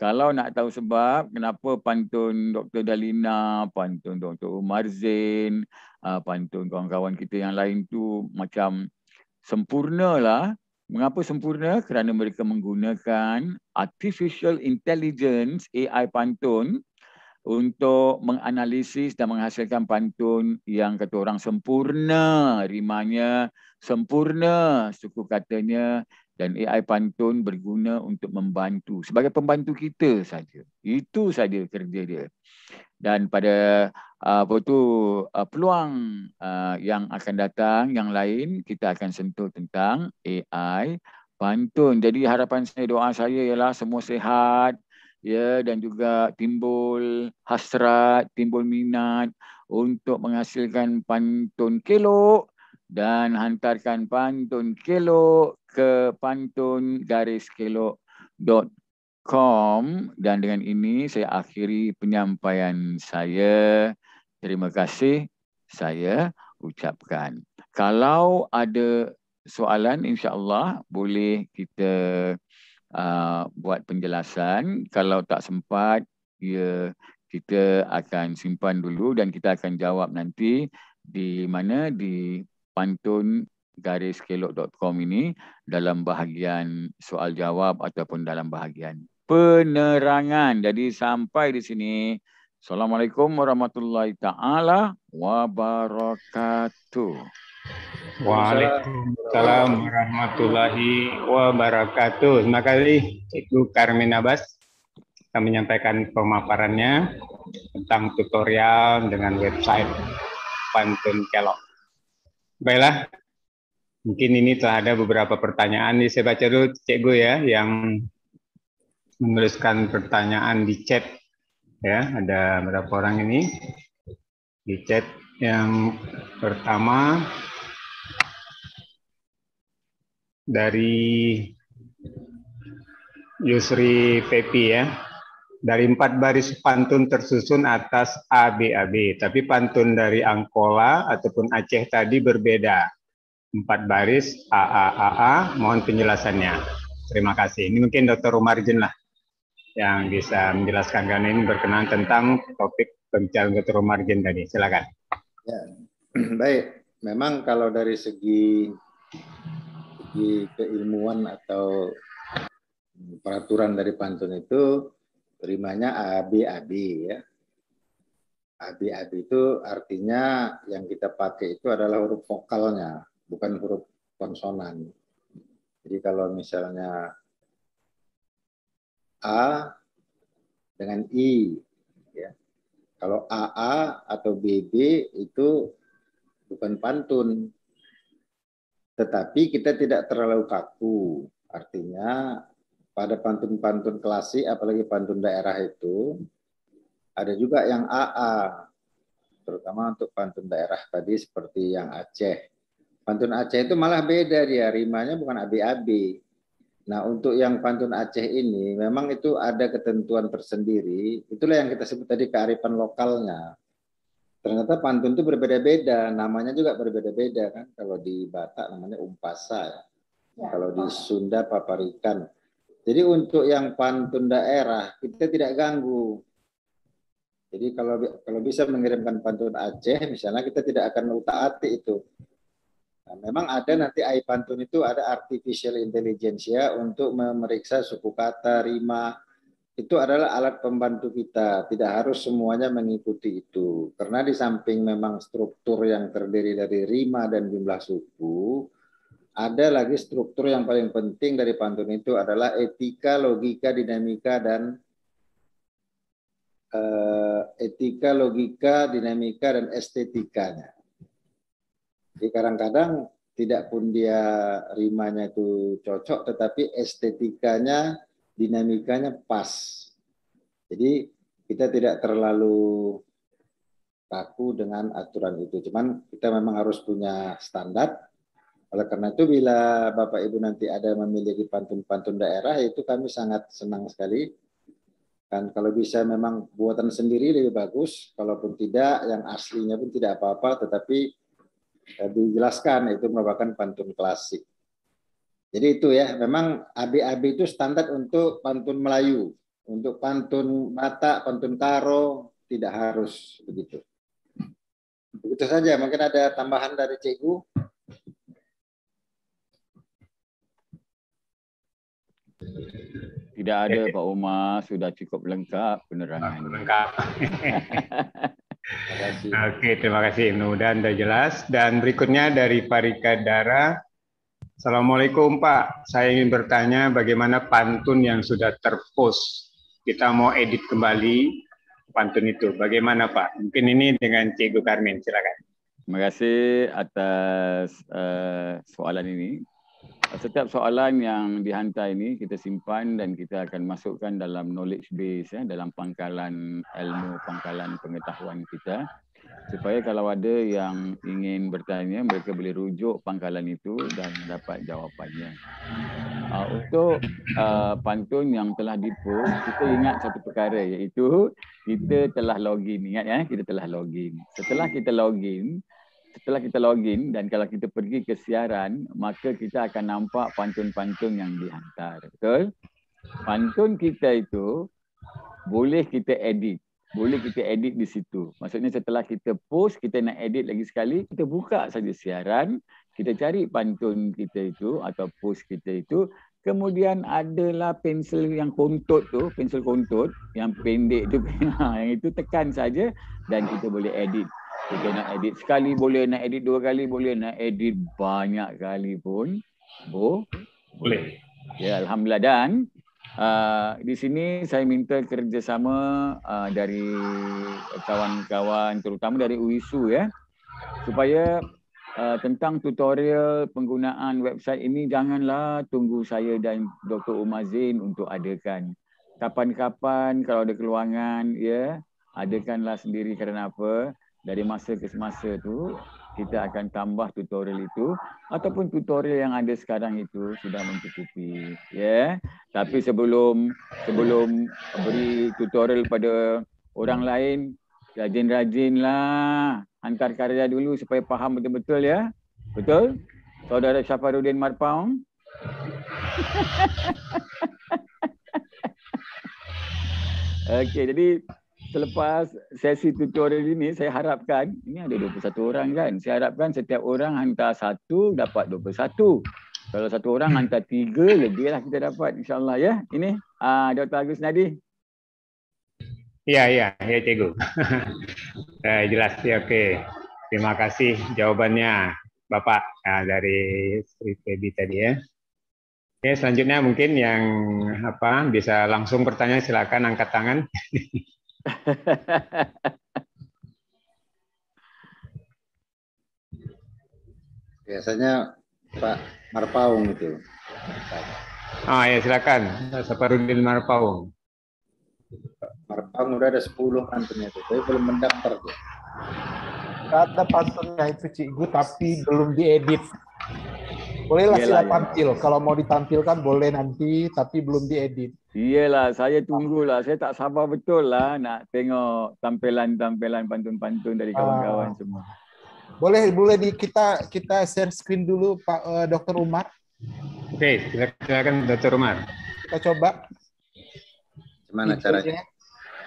S4: Kalau nak tahu sebab kenapa pantun Dr. Dalina, pantun Dr. Umar Zain, ha, pantun kawan-kawan kita yang lain tu macam sempurna lah. Mengapa sempurna? Kerana mereka menggunakan artificial intelligence AI pantun untuk menganalisis dan menghasilkan pantun yang kata orang sempurna rimanya sempurna suku katanya dan AI pantun berguna untuk membantu sebagai pembantu kita saja itu saja kerja dia dan pada ah, apa tu ah, peluang ah, yang akan datang yang lain kita akan sentuh tentang AI pantun jadi harapan saya doa saya ialah semua sehat ya dan juga timbul hasrat, timbul minat untuk menghasilkan pantun kelok dan hantarkan pantun kelok ke pantun garis kelok.com dan dengan ini saya akhiri penyampaian saya. Terima kasih saya ucapkan. Kalau ada soalan insyaallah boleh kita Uh, buat penjelasan. Kalau tak sempat, ya, kita akan simpan dulu dan kita akan jawab nanti di mana di pantun gariskelok.com ini dalam bahagian soal jawab ataupun dalam bahagian penerangan. Jadi sampai di sini. Assalamualaikum warahmatullahi taala wabarakatuh.
S1: Waalaikumsalam warahmatullahi wabarakatuh. Terima kasih Ibu Karmin Abbas yang menyampaikan pemaparannya tentang tutorial dengan website Pantun Kelok. Baiklah, mungkin ini telah ada beberapa pertanyaan. Ini saya baca dulu Cikgu ya yang menuliskan pertanyaan di chat. Ya, ada berapa orang ini? Di chat yang pertama dari Yusri Pepi ya. Dari empat baris pantun tersusun atas ABAB, tapi pantun dari Angkola ataupun Aceh tadi berbeda. Empat baris AAAA, mohon penjelasannya. Terima kasih. Ini mungkin Dr. Umarjin lah yang bisa menjelaskan karena ini berkenaan tentang topik pembicaraan Dr. Umarjin tadi. Silakan.
S2: Ya. Baik, memang kalau dari segi segi keilmuan atau peraturan dari pantun itu terimanya AB-AB ya. ab itu artinya yang kita pakai itu adalah huruf vokalnya, bukan huruf konsonan. Jadi kalau misalnya A dengan I ya. Kalau AA atau BB itu bukan pantun, tetapi kita tidak terlalu kaku. Artinya pada pantun-pantun klasik, apalagi pantun daerah itu, ada juga yang AA, terutama untuk pantun daerah tadi seperti yang Aceh. Pantun Aceh itu malah beda dia, rimanya bukan AB-AB. Nah, untuk yang pantun Aceh ini memang itu ada ketentuan tersendiri. Itulah yang kita sebut tadi kearifan lokalnya. Ternyata pantun itu berbeda-beda, namanya juga berbeda-beda kan. Kalau di Batak namanya umpasa ya. ya. Kalau di Sunda paparikan. Jadi untuk yang pantun daerah kita tidak ganggu. Jadi kalau kalau bisa mengirimkan pantun Aceh misalnya kita tidak akan utaati itu. Nah, memang ada nanti AI pantun itu ada artificial intelligence ya untuk memeriksa suku kata, rima, itu adalah alat pembantu kita, tidak harus semuanya mengikuti itu. Karena di samping memang struktur yang terdiri dari rima dan jumlah suku, ada lagi struktur yang paling penting dari pantun itu adalah etika, logika, dinamika dan uh, etika, logika, dinamika dan estetikanya. Jadi kadang-kadang tidak pun dia rimanya itu cocok, tetapi estetikanya dinamikanya pas. Jadi kita tidak terlalu kaku dengan aturan itu. Cuman kita memang harus punya standar. Oleh karena itu bila Bapak Ibu nanti ada memiliki pantun-pantun daerah itu kami sangat senang sekali. Kan kalau bisa memang buatan sendiri lebih bagus, kalaupun tidak yang aslinya pun tidak apa-apa tetapi eh, dijelaskan itu merupakan pantun klasik. Jadi itu ya, memang AB-AB itu standar untuk pantun Melayu. Untuk pantun mata, pantun taro, tidak harus begitu. Begitu saja, mungkin ada tambahan dari
S4: Cikgu. Tidak ada Pak Umar, sudah cukup lengkap penerangan. Lengkap.
S1: Oke, terima kasih. Mudah-mudahan sudah jelas. Dan berikutnya dari Farika Dara, Assalamualaikum Pak, saya ingin bertanya bagaimana pantun yang sudah terpost kita mau edit kembali pantun
S4: itu. Bagaimana Pak? Mungkin ini dengan Cikgu Karmin silakan. Terima kasih atas uh, soalan ini. Setiap soalan yang dihantar ini kita simpan dan kita akan masukkan dalam knowledge base ya, dalam pangkalan ilmu, pangkalan pengetahuan kita supaya kalau ada yang ingin bertanya mereka boleh rujuk pangkalan itu dan dapat jawapannya. Uh, untuk uh, pantun yang telah dipost, kita ingat satu perkara iaitu kita telah login. Ingat ya, kita telah login. Setelah kita login, setelah kita login dan kalau kita pergi ke siaran, maka kita akan nampak pantun-pantun yang dihantar. Betul? Pantun kita itu boleh kita edit boleh kita edit di situ. Maksudnya setelah kita post, kita nak edit lagi sekali, kita buka saja siaran, kita cari pantun kita itu atau post kita itu. Kemudian adalah pensel yang kontot tu, pensel kontot yang pendek tu, yang itu tekan saja dan kita boleh edit. Kita nak edit sekali boleh, nak edit dua kali boleh, nak edit banyak kali pun Bo? boleh. Ya, Alhamdulillah dan Uh, di sini saya minta kerjasama uh, dari kawan-kawan terutama dari UISU ya supaya uh, tentang tutorial penggunaan website ini janganlah tunggu saya dan Dr. Umar Zain untuk adakan. Kapan-kapan kalau ada keluangan ya adakanlah sendiri kerana apa dari masa ke semasa tu kita ah. akan tambah tutorial itu ah. ataupun tutorial yang ada sekarang itu sudah mencukupi ya yeah. tapi sebelum sebelum beri tutorial pada orang lain rajin-rajinlah hantar karya dulu supaya faham betul-betul ya betul saudara Syafarudin Marpaung Okey jadi selepas sesi tutorial ini saya harapkan ini ada 21 orang kan saya harapkan setiap orang hantar satu dapat 21 kalau satu orang hantar tiga lebihlah ya kita dapat insyaallah ya ini uh, ah, Dr Agus Nadi Ya ya ya
S1: cikgu eh, jelas ya oke terima kasih jawabannya Bapak uh, dari SPB tadi ya Oke, selanjutnya mungkin yang apa bisa langsung bertanya silakan angkat tangan.
S2: Biasanya Pak Marpaung itu.
S1: Ah ya silakan Saparudin Marpaung.
S2: Marpaung udah ada 10 kan ternyata, tapi belum mendaftar tuh. Ada pasalnya itu Cikgu tapi belum diedit. Bolehlah Yelah, sila tampil. Kalau mau ditampilkan boleh nanti, tapi belum diedit.
S4: Iyalah, saya tunggulah. Saya tak sabar betul lah nak tengok tampilan-tampilan pantun-pantun dari kawan-kawan ah. semua.
S2: Boleh, boleh di kita kita share screen dulu Pak uh, eh, Dr. Umar.
S4: Oke, silakan
S1: Dokter Umar.
S2: Kita coba. Gimana
S1: caranya?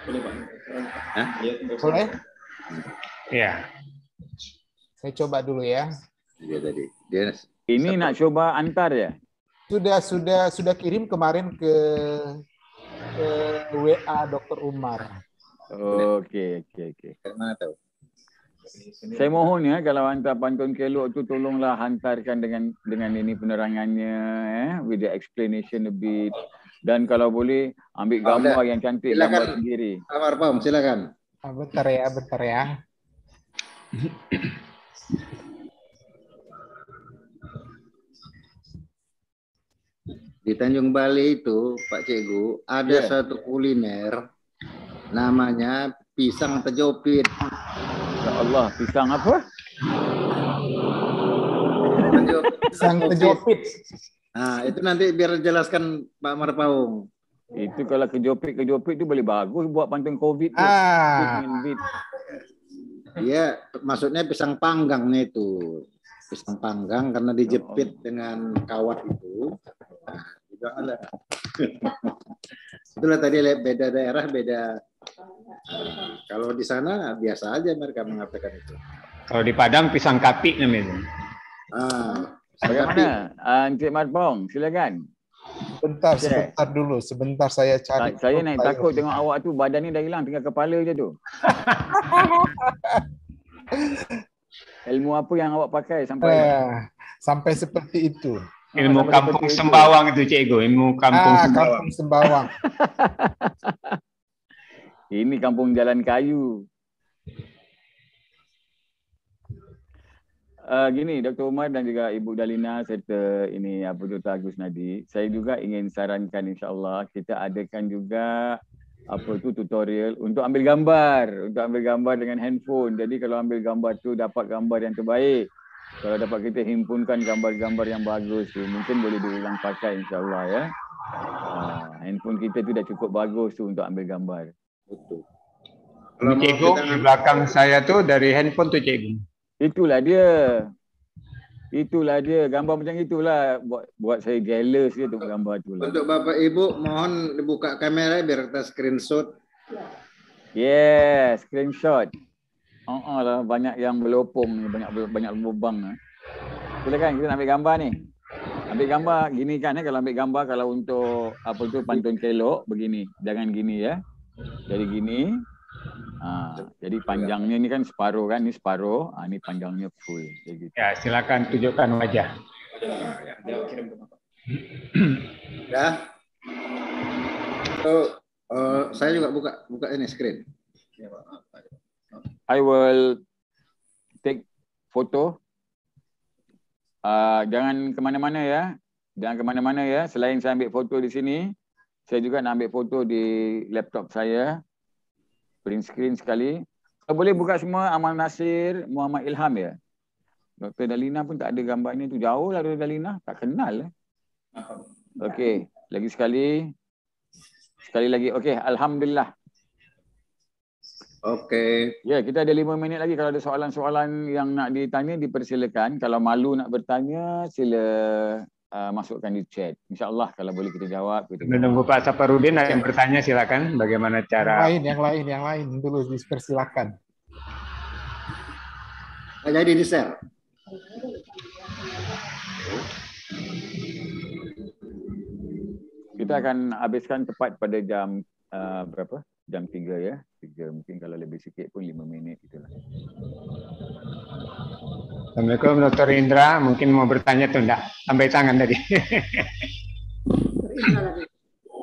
S4: Boleh, Pak. Hah? Iya, boleh? Ya.
S1: Saya coba dulu ya.
S4: Dia tadi. Dia Ini Satu. nak coba antar ya?
S2: Sudah sudah sudah kirim
S4: kemarin ke, ke WA Dr. Umar. Oke oke oke. Karena tahu. Saya mohon ya kalau hantar pantun kelok tu tolonglah hantarkan dengan dengan ini penerangannya eh with the explanation a bit dan kalau boleh ambil ah, gambar oh, yang cantik silakan. gambar sendiri. Amar Pam silakan.
S2: Ah, bentar ya, bentar ya. Di Tanjung Bali itu, Pak Cegu, ada yeah. satu kuliner namanya pisang tejopit. Ya Allah, pisang apa?
S3: Pisang tejopit.
S2: Nah, itu nanti biar jelaskan Pak Marpaung. Itu kalau kejopit kejopit itu boleh bagus buat pantun Covid. Ah. Iya, maksudnya pisang panggangnya itu. Pisang panggang karena dijepit ya dengan kawat itu. Itulah tadi beda daerah, beda. Eh, kalau di sana biasa aja mereka mengatakan itu.
S1: Kalau di Padang pisang kapi namanya. Ah, mana?
S4: Ah, Encik Marpong, silakan. Sebentar, sebentar
S1: dulu. Sebentar saya cari. saya naik takut ayo. tengok
S4: awak tu badan ni dah hilang tinggal kepala je tu. Ilmu apa yang awak pakai sampai eh, sampai seperti itu? Ilmu ah, kampung Sembawang
S1: itu. itu cikgu, ilmu kampung ah, Sembawang. Kampung
S4: Sembawang. Ini kampung Jalan Kayu. Uh, gini, Dr. Umar dan juga Ibu Dalina serta ini Abu Dr. Agus Nadi, saya juga ingin sarankan insyaAllah kita adakan juga apa tu tutorial untuk ambil gambar, untuk ambil gambar dengan handphone. Jadi kalau ambil gambar tu dapat gambar yang terbaik kalau dapat kita himpunkan gambar-gambar yang bagus tu mungkin boleh diulang pakai insyaallah ya. Uh, handphone kita tu dah cukup bagus tu untuk ambil gambar. Betul.
S1: Ini cikgu di belakang saya tu dari handphone tu cikgu.
S4: Itulah dia. Itulah dia. Gambar macam itulah buat buat saya jealous dia tengok gambar tu lah. Untuk bapak ibu mohon buka kamera biar kita screenshot. Yes, yeah, screenshot. Oh, oh lah banyak yang berlopong ni, banyak banyak lubang ni. Silakan kita nak ambil gambar ni. Ambil gambar gini kan eh kalau ambil gambar kalau untuk apa tu pantun kelok begini. Jangan gini ya. Jadi gini. Ha, jadi panjangnya ni kan separuh kan ni separuh. Ha, ni panjangnya full. Jadi Ya, silakan tunjukkan wajah. Ya.
S2: So, uh, saya juga buka buka ini screen. Ya, Pak.
S4: I will take photo. Uh, jangan ke mana-mana ya. Jangan ke mana-mana ya. Selain saya ambil foto di sini, saya juga nak ambil foto di laptop saya. Print screen sekali. Kalau boleh buka semua Amal Nasir, Muhammad Ilham ya. Dr. Dalina pun tak ada gambar gambarnya tu. Jauh lah Dr. Dalina. Tak kenal. Eh. Okey. Lagi sekali. Sekali lagi. Okey. Alhamdulillah. Okey. Ya, kita ada lima minit lagi kalau ada soalan-soalan yang nak ditanya dipersilakan. Kalau malu nak bertanya sila uh, masukkan di chat. Insya-Allah kalau boleh kita jawab. Kita menunggu Pak Saparudin yang bertanya silakan bagaimana cara yang lain yang
S2: lain yang lain dulu dipersilakan. Jadi di share.
S4: Kita akan habiskan tepat pada jam uh, berapa? 10.30. jam 3 ya. 3 mungkin kalau lebih sikit pun 5 minit itulah.
S1: Assalamualaikum Dr. Indra, mungkin mau bertanya tuh enggak? Sampai tangan tadi.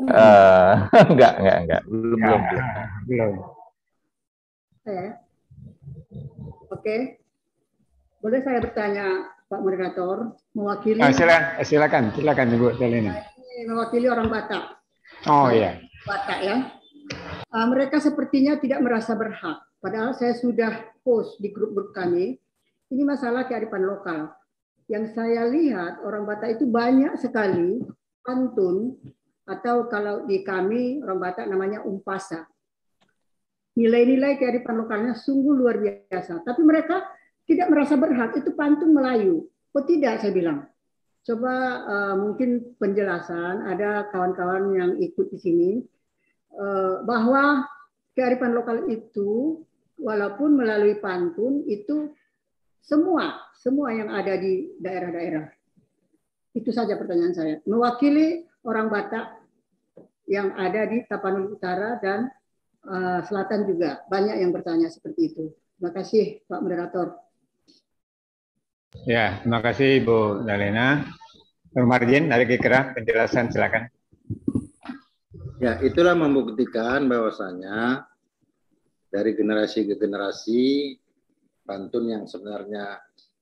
S3: uh,
S1: enggak, enggak, enggak. Belum, ya, belum. Belum.
S3: Eh. Oke. Okay. Boleh saya bertanya Pak Moderator mewakili oh, silakan
S1: eh, silakan silakan Ibu Delina.
S3: Mewakili orang Batak. Oh iya. Batak ya. Uh, mereka sepertinya tidak merasa berhak. Padahal saya sudah post di grup-grup kami. Ini masalah kearifan lokal. Yang saya lihat orang Batak itu banyak sekali pantun atau kalau di kami orang Batak namanya umpasa. Nilai-nilai kearifan lokalnya sungguh luar biasa. Tapi mereka tidak merasa berhak. Itu pantun Melayu. Oh tidak, saya bilang. Coba uh, mungkin penjelasan. Ada kawan-kawan yang ikut di sini Eh, bahwa kearifan lokal itu walaupun melalui pantun itu semua semua yang ada di daerah-daerah. Itu saja pertanyaan saya. Mewakili orang Batak yang ada di Tapanuli Utara dan eh, Selatan juga banyak yang bertanya seperti itu. Terima kasih Pak Moderator.
S1: Ya, terima kasih Ibu Dalena. Nur Marjin dari Kikera, penjelasan silakan.
S2: Ya, itulah membuktikan bahwasannya dari generasi ke generasi pantun yang sebenarnya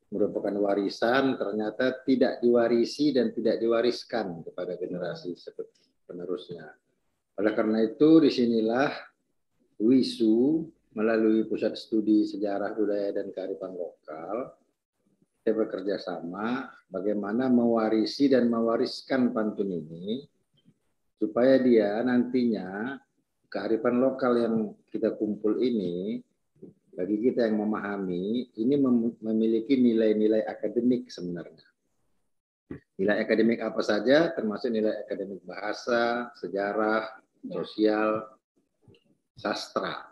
S2: merupakan warisan ternyata tidak diwarisi dan tidak diwariskan kepada generasi penerusnya. Oleh karena itu disinilah WISU melalui Pusat Studi Sejarah Budaya dan Kearifan Lokal kita bekerja sama bagaimana mewarisi dan mewariskan pantun ini supaya dia nantinya kearifan lokal yang kita kumpul ini bagi kita yang memahami ini memiliki nilai-nilai akademik sebenarnya. Nilai akademik apa saja termasuk nilai akademik bahasa, sejarah, ya. sosial, sastra.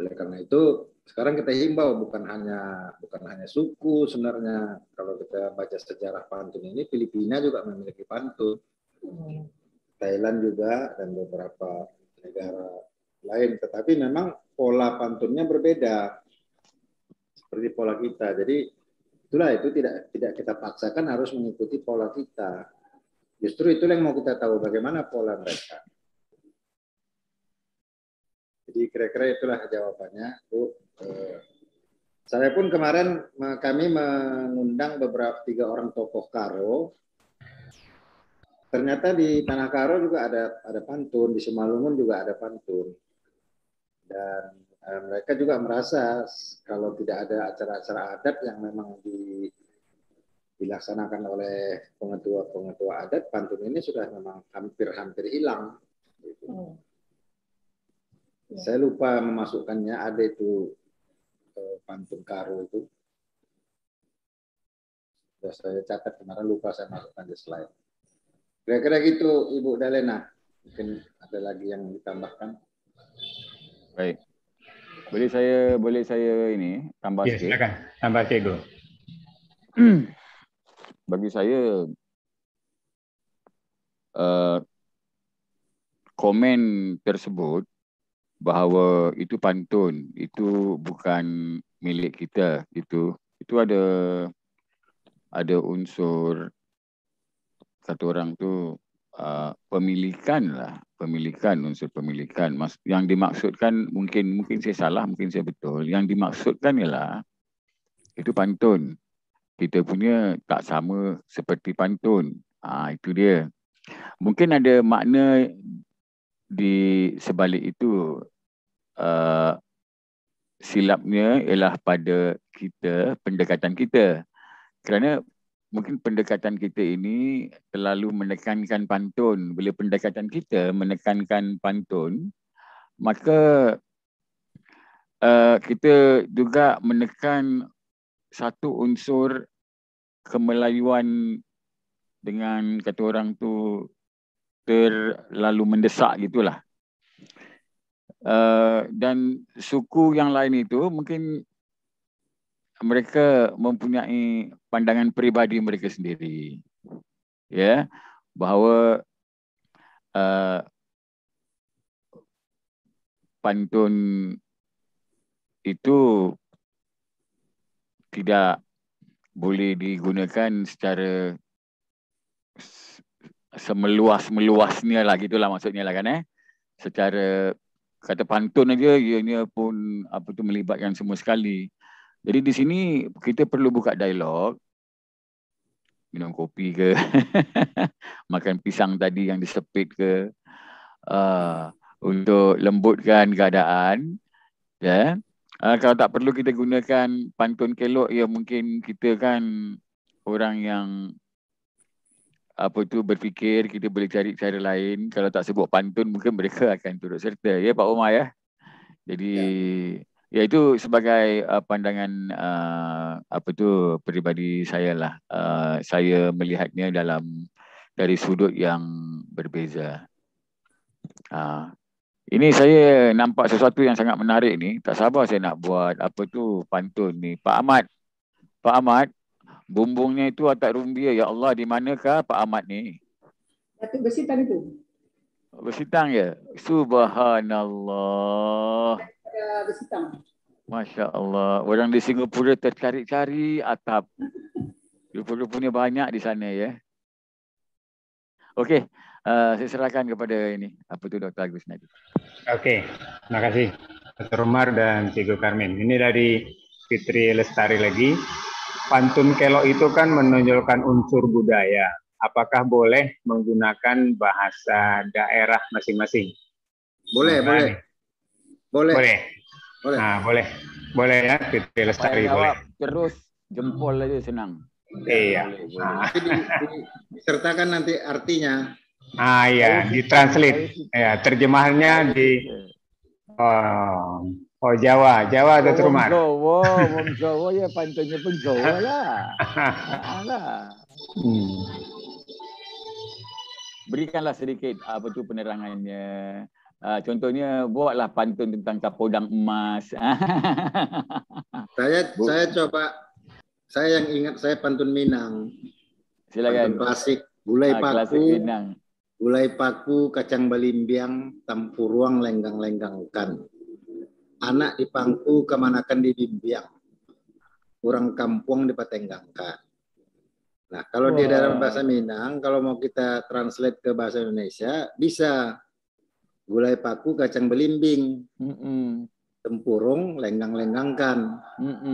S2: Oleh karena itu sekarang kita himbau bukan hanya bukan hanya suku sebenarnya kalau kita baca sejarah pantun ini Filipina juga memiliki pantun Thailand juga dan beberapa negara lain tetapi memang pola pantunnya berbeda seperti pola kita jadi itulah itu tidak tidak kita paksakan harus mengikuti pola kita justru itu yang mau kita tahu bagaimana pola mereka jadi kira-kira itulah jawabannya, Bu. Eh, saya pun kemarin kami mengundang beberapa tiga orang tokoh Karo. Ternyata di Tanah Karo juga ada ada pantun, di Semalungun juga ada pantun. Dan eh, mereka juga merasa kalau tidak ada acara-acara adat yang memang di dilaksanakan oleh pengetua-pengetua adat, pantun ini sudah memang hampir-hampir hilang. Gitu. Hmm. Ya. Saya lupa memasukkannya ada itu eh, pantun karo itu. Sudah saya catat kemarin lupa saya masukkan di slide. Kira-kira gitu Ibu Dalena. Mungkin ada lagi yang ditambahkan.
S4: Baik. Boleh saya boleh saya ini tambah ya, sikit. Ya, silakan. Tambah sikit, Guru. Bagi saya uh, komen tersebut bahawa itu pantun itu bukan milik kita itu itu ada ada unsur satu orang tu uh, pemilikan lah pemilikan unsur pemilikan Mas, yang dimaksudkan mungkin mungkin saya salah mungkin saya betul yang dimaksudkan ialah itu pantun kita punya tak sama seperti pantun ha, itu dia mungkin ada makna di sebalik itu uh, silapnya ialah pada kita pendekatan kita kerana mungkin pendekatan kita ini terlalu menekankan pantun bila pendekatan kita menekankan pantun maka uh, kita juga menekan satu unsur kemelayuan dengan kata orang tu terlalu mendesak gitulah uh, dan suku yang lain itu mungkin mereka mempunyai pandangan peribadi mereka sendiri ya yeah? bahawa uh, pantun itu tidak boleh digunakan secara semeluas-meluasnya lah gitulah maksudnya lah kan eh secara kata pantun aja ianya pun apa tu melibatkan semua sekali. Jadi di sini kita perlu buka dialog minum kopi ke makan pisang tadi yang disepit ke uh, untuk lembutkan keadaan ya. Yeah. Uh, kalau tak perlu kita gunakan pantun kelok ya mungkin kita kan orang yang apa tu berfikir kita boleh cari cara lain kalau tak sebut pantun mungkin mereka akan turut serta ya Pak Umar ya. Jadi ya, ya itu sebagai uh, pandangan uh, apa tu peribadi saya lah. Uh, saya melihatnya dalam dari sudut yang berbeza. Uh, ini saya nampak sesuatu yang sangat menarik ni. Tak sabar saya nak buat apa tu pantun ni. Pak Ahmad. Pak Ahmad. Bumbungnya itu atas rumbia. Ya Allah, di manakah Pak Ahmad ni?
S3: Datuk Besitang itu.
S4: Besitang ya? Subhanallah. Besitang. Masya Allah. Orang di Singapura tercari-cari atap. Rupa-rupanya banyak di sana ya. Okey. Uh, saya serahkan kepada ini. Apa tu Dr. Agus Nadi.
S1: Okey. Terima kasih. Dr. Umar dan Cikgu Karmin. Ini dari Fitri Lestari lagi. pantun kelok itu kan menonjolkan unsur budaya. Apakah boleh menggunakan bahasa daerah masing-masing? Boleh, nah, boleh. Boleh. Boleh. Boleh. Nah, boleh. Boleh ya, Fitri Lestari, boleh.
S4: Terus jempol aja senang.
S1: Iya. nah.
S4: Disertakan nanti
S2: artinya.
S1: Ah iya, oh, ditranslate. Iya. Ya, terjemahannya di iya. oh, Oh, Jawa. Jawa atau Terumar?
S4: Jawa. Wong Jawa ya pantunnya pun Jawa lah. Hmm. Berikanlah sedikit ah, apa tu penerangannya. Uh, contohnya buatlah pantun tentang kapodang emas. saya Bu. saya coba
S2: saya yang ingat saya pantun Minang.
S4: Silakan. Pantun klasik gulai uh, paku. Klasik Minang.
S2: Gulai paku kacang balimbiang tampu ruang lenggang-lenggangkan. anak di pangku kemanakan di bimbiang orang kampung di patenggangkan nah kalau wow. di dalam bahasa Minang kalau mau kita translate ke bahasa Indonesia bisa gulai paku kacang belimbing tempurung lenggang lenggangkan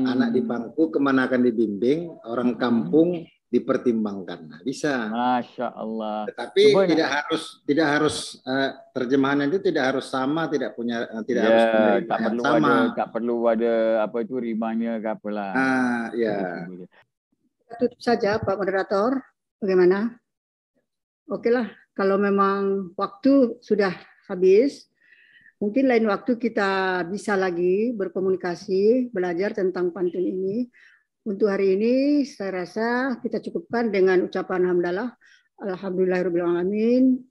S2: anak di pangku kemanakan di bimbing orang kampung dipertimbangkan. Nah,
S4: bisa. Masya Allah.
S2: Tetapi Coba tidak ya. harus tidak harus uh, eh, terjemahan itu tidak harus sama, tidak punya uh,
S4: tidak yeah, harus tak perlu sama. ada tak perlu ada apa itu rimanya ke apalah. Ah, ya.
S3: Yeah. tutup saja Pak moderator. Bagaimana? Oke lah, kalau memang waktu sudah habis, mungkin lain waktu kita bisa lagi berkomunikasi, belajar tentang pantun ini. untuk hari ini saya rasa kita cukupkan dengan ucapan hamdalah alhamdulillahirabbil alamin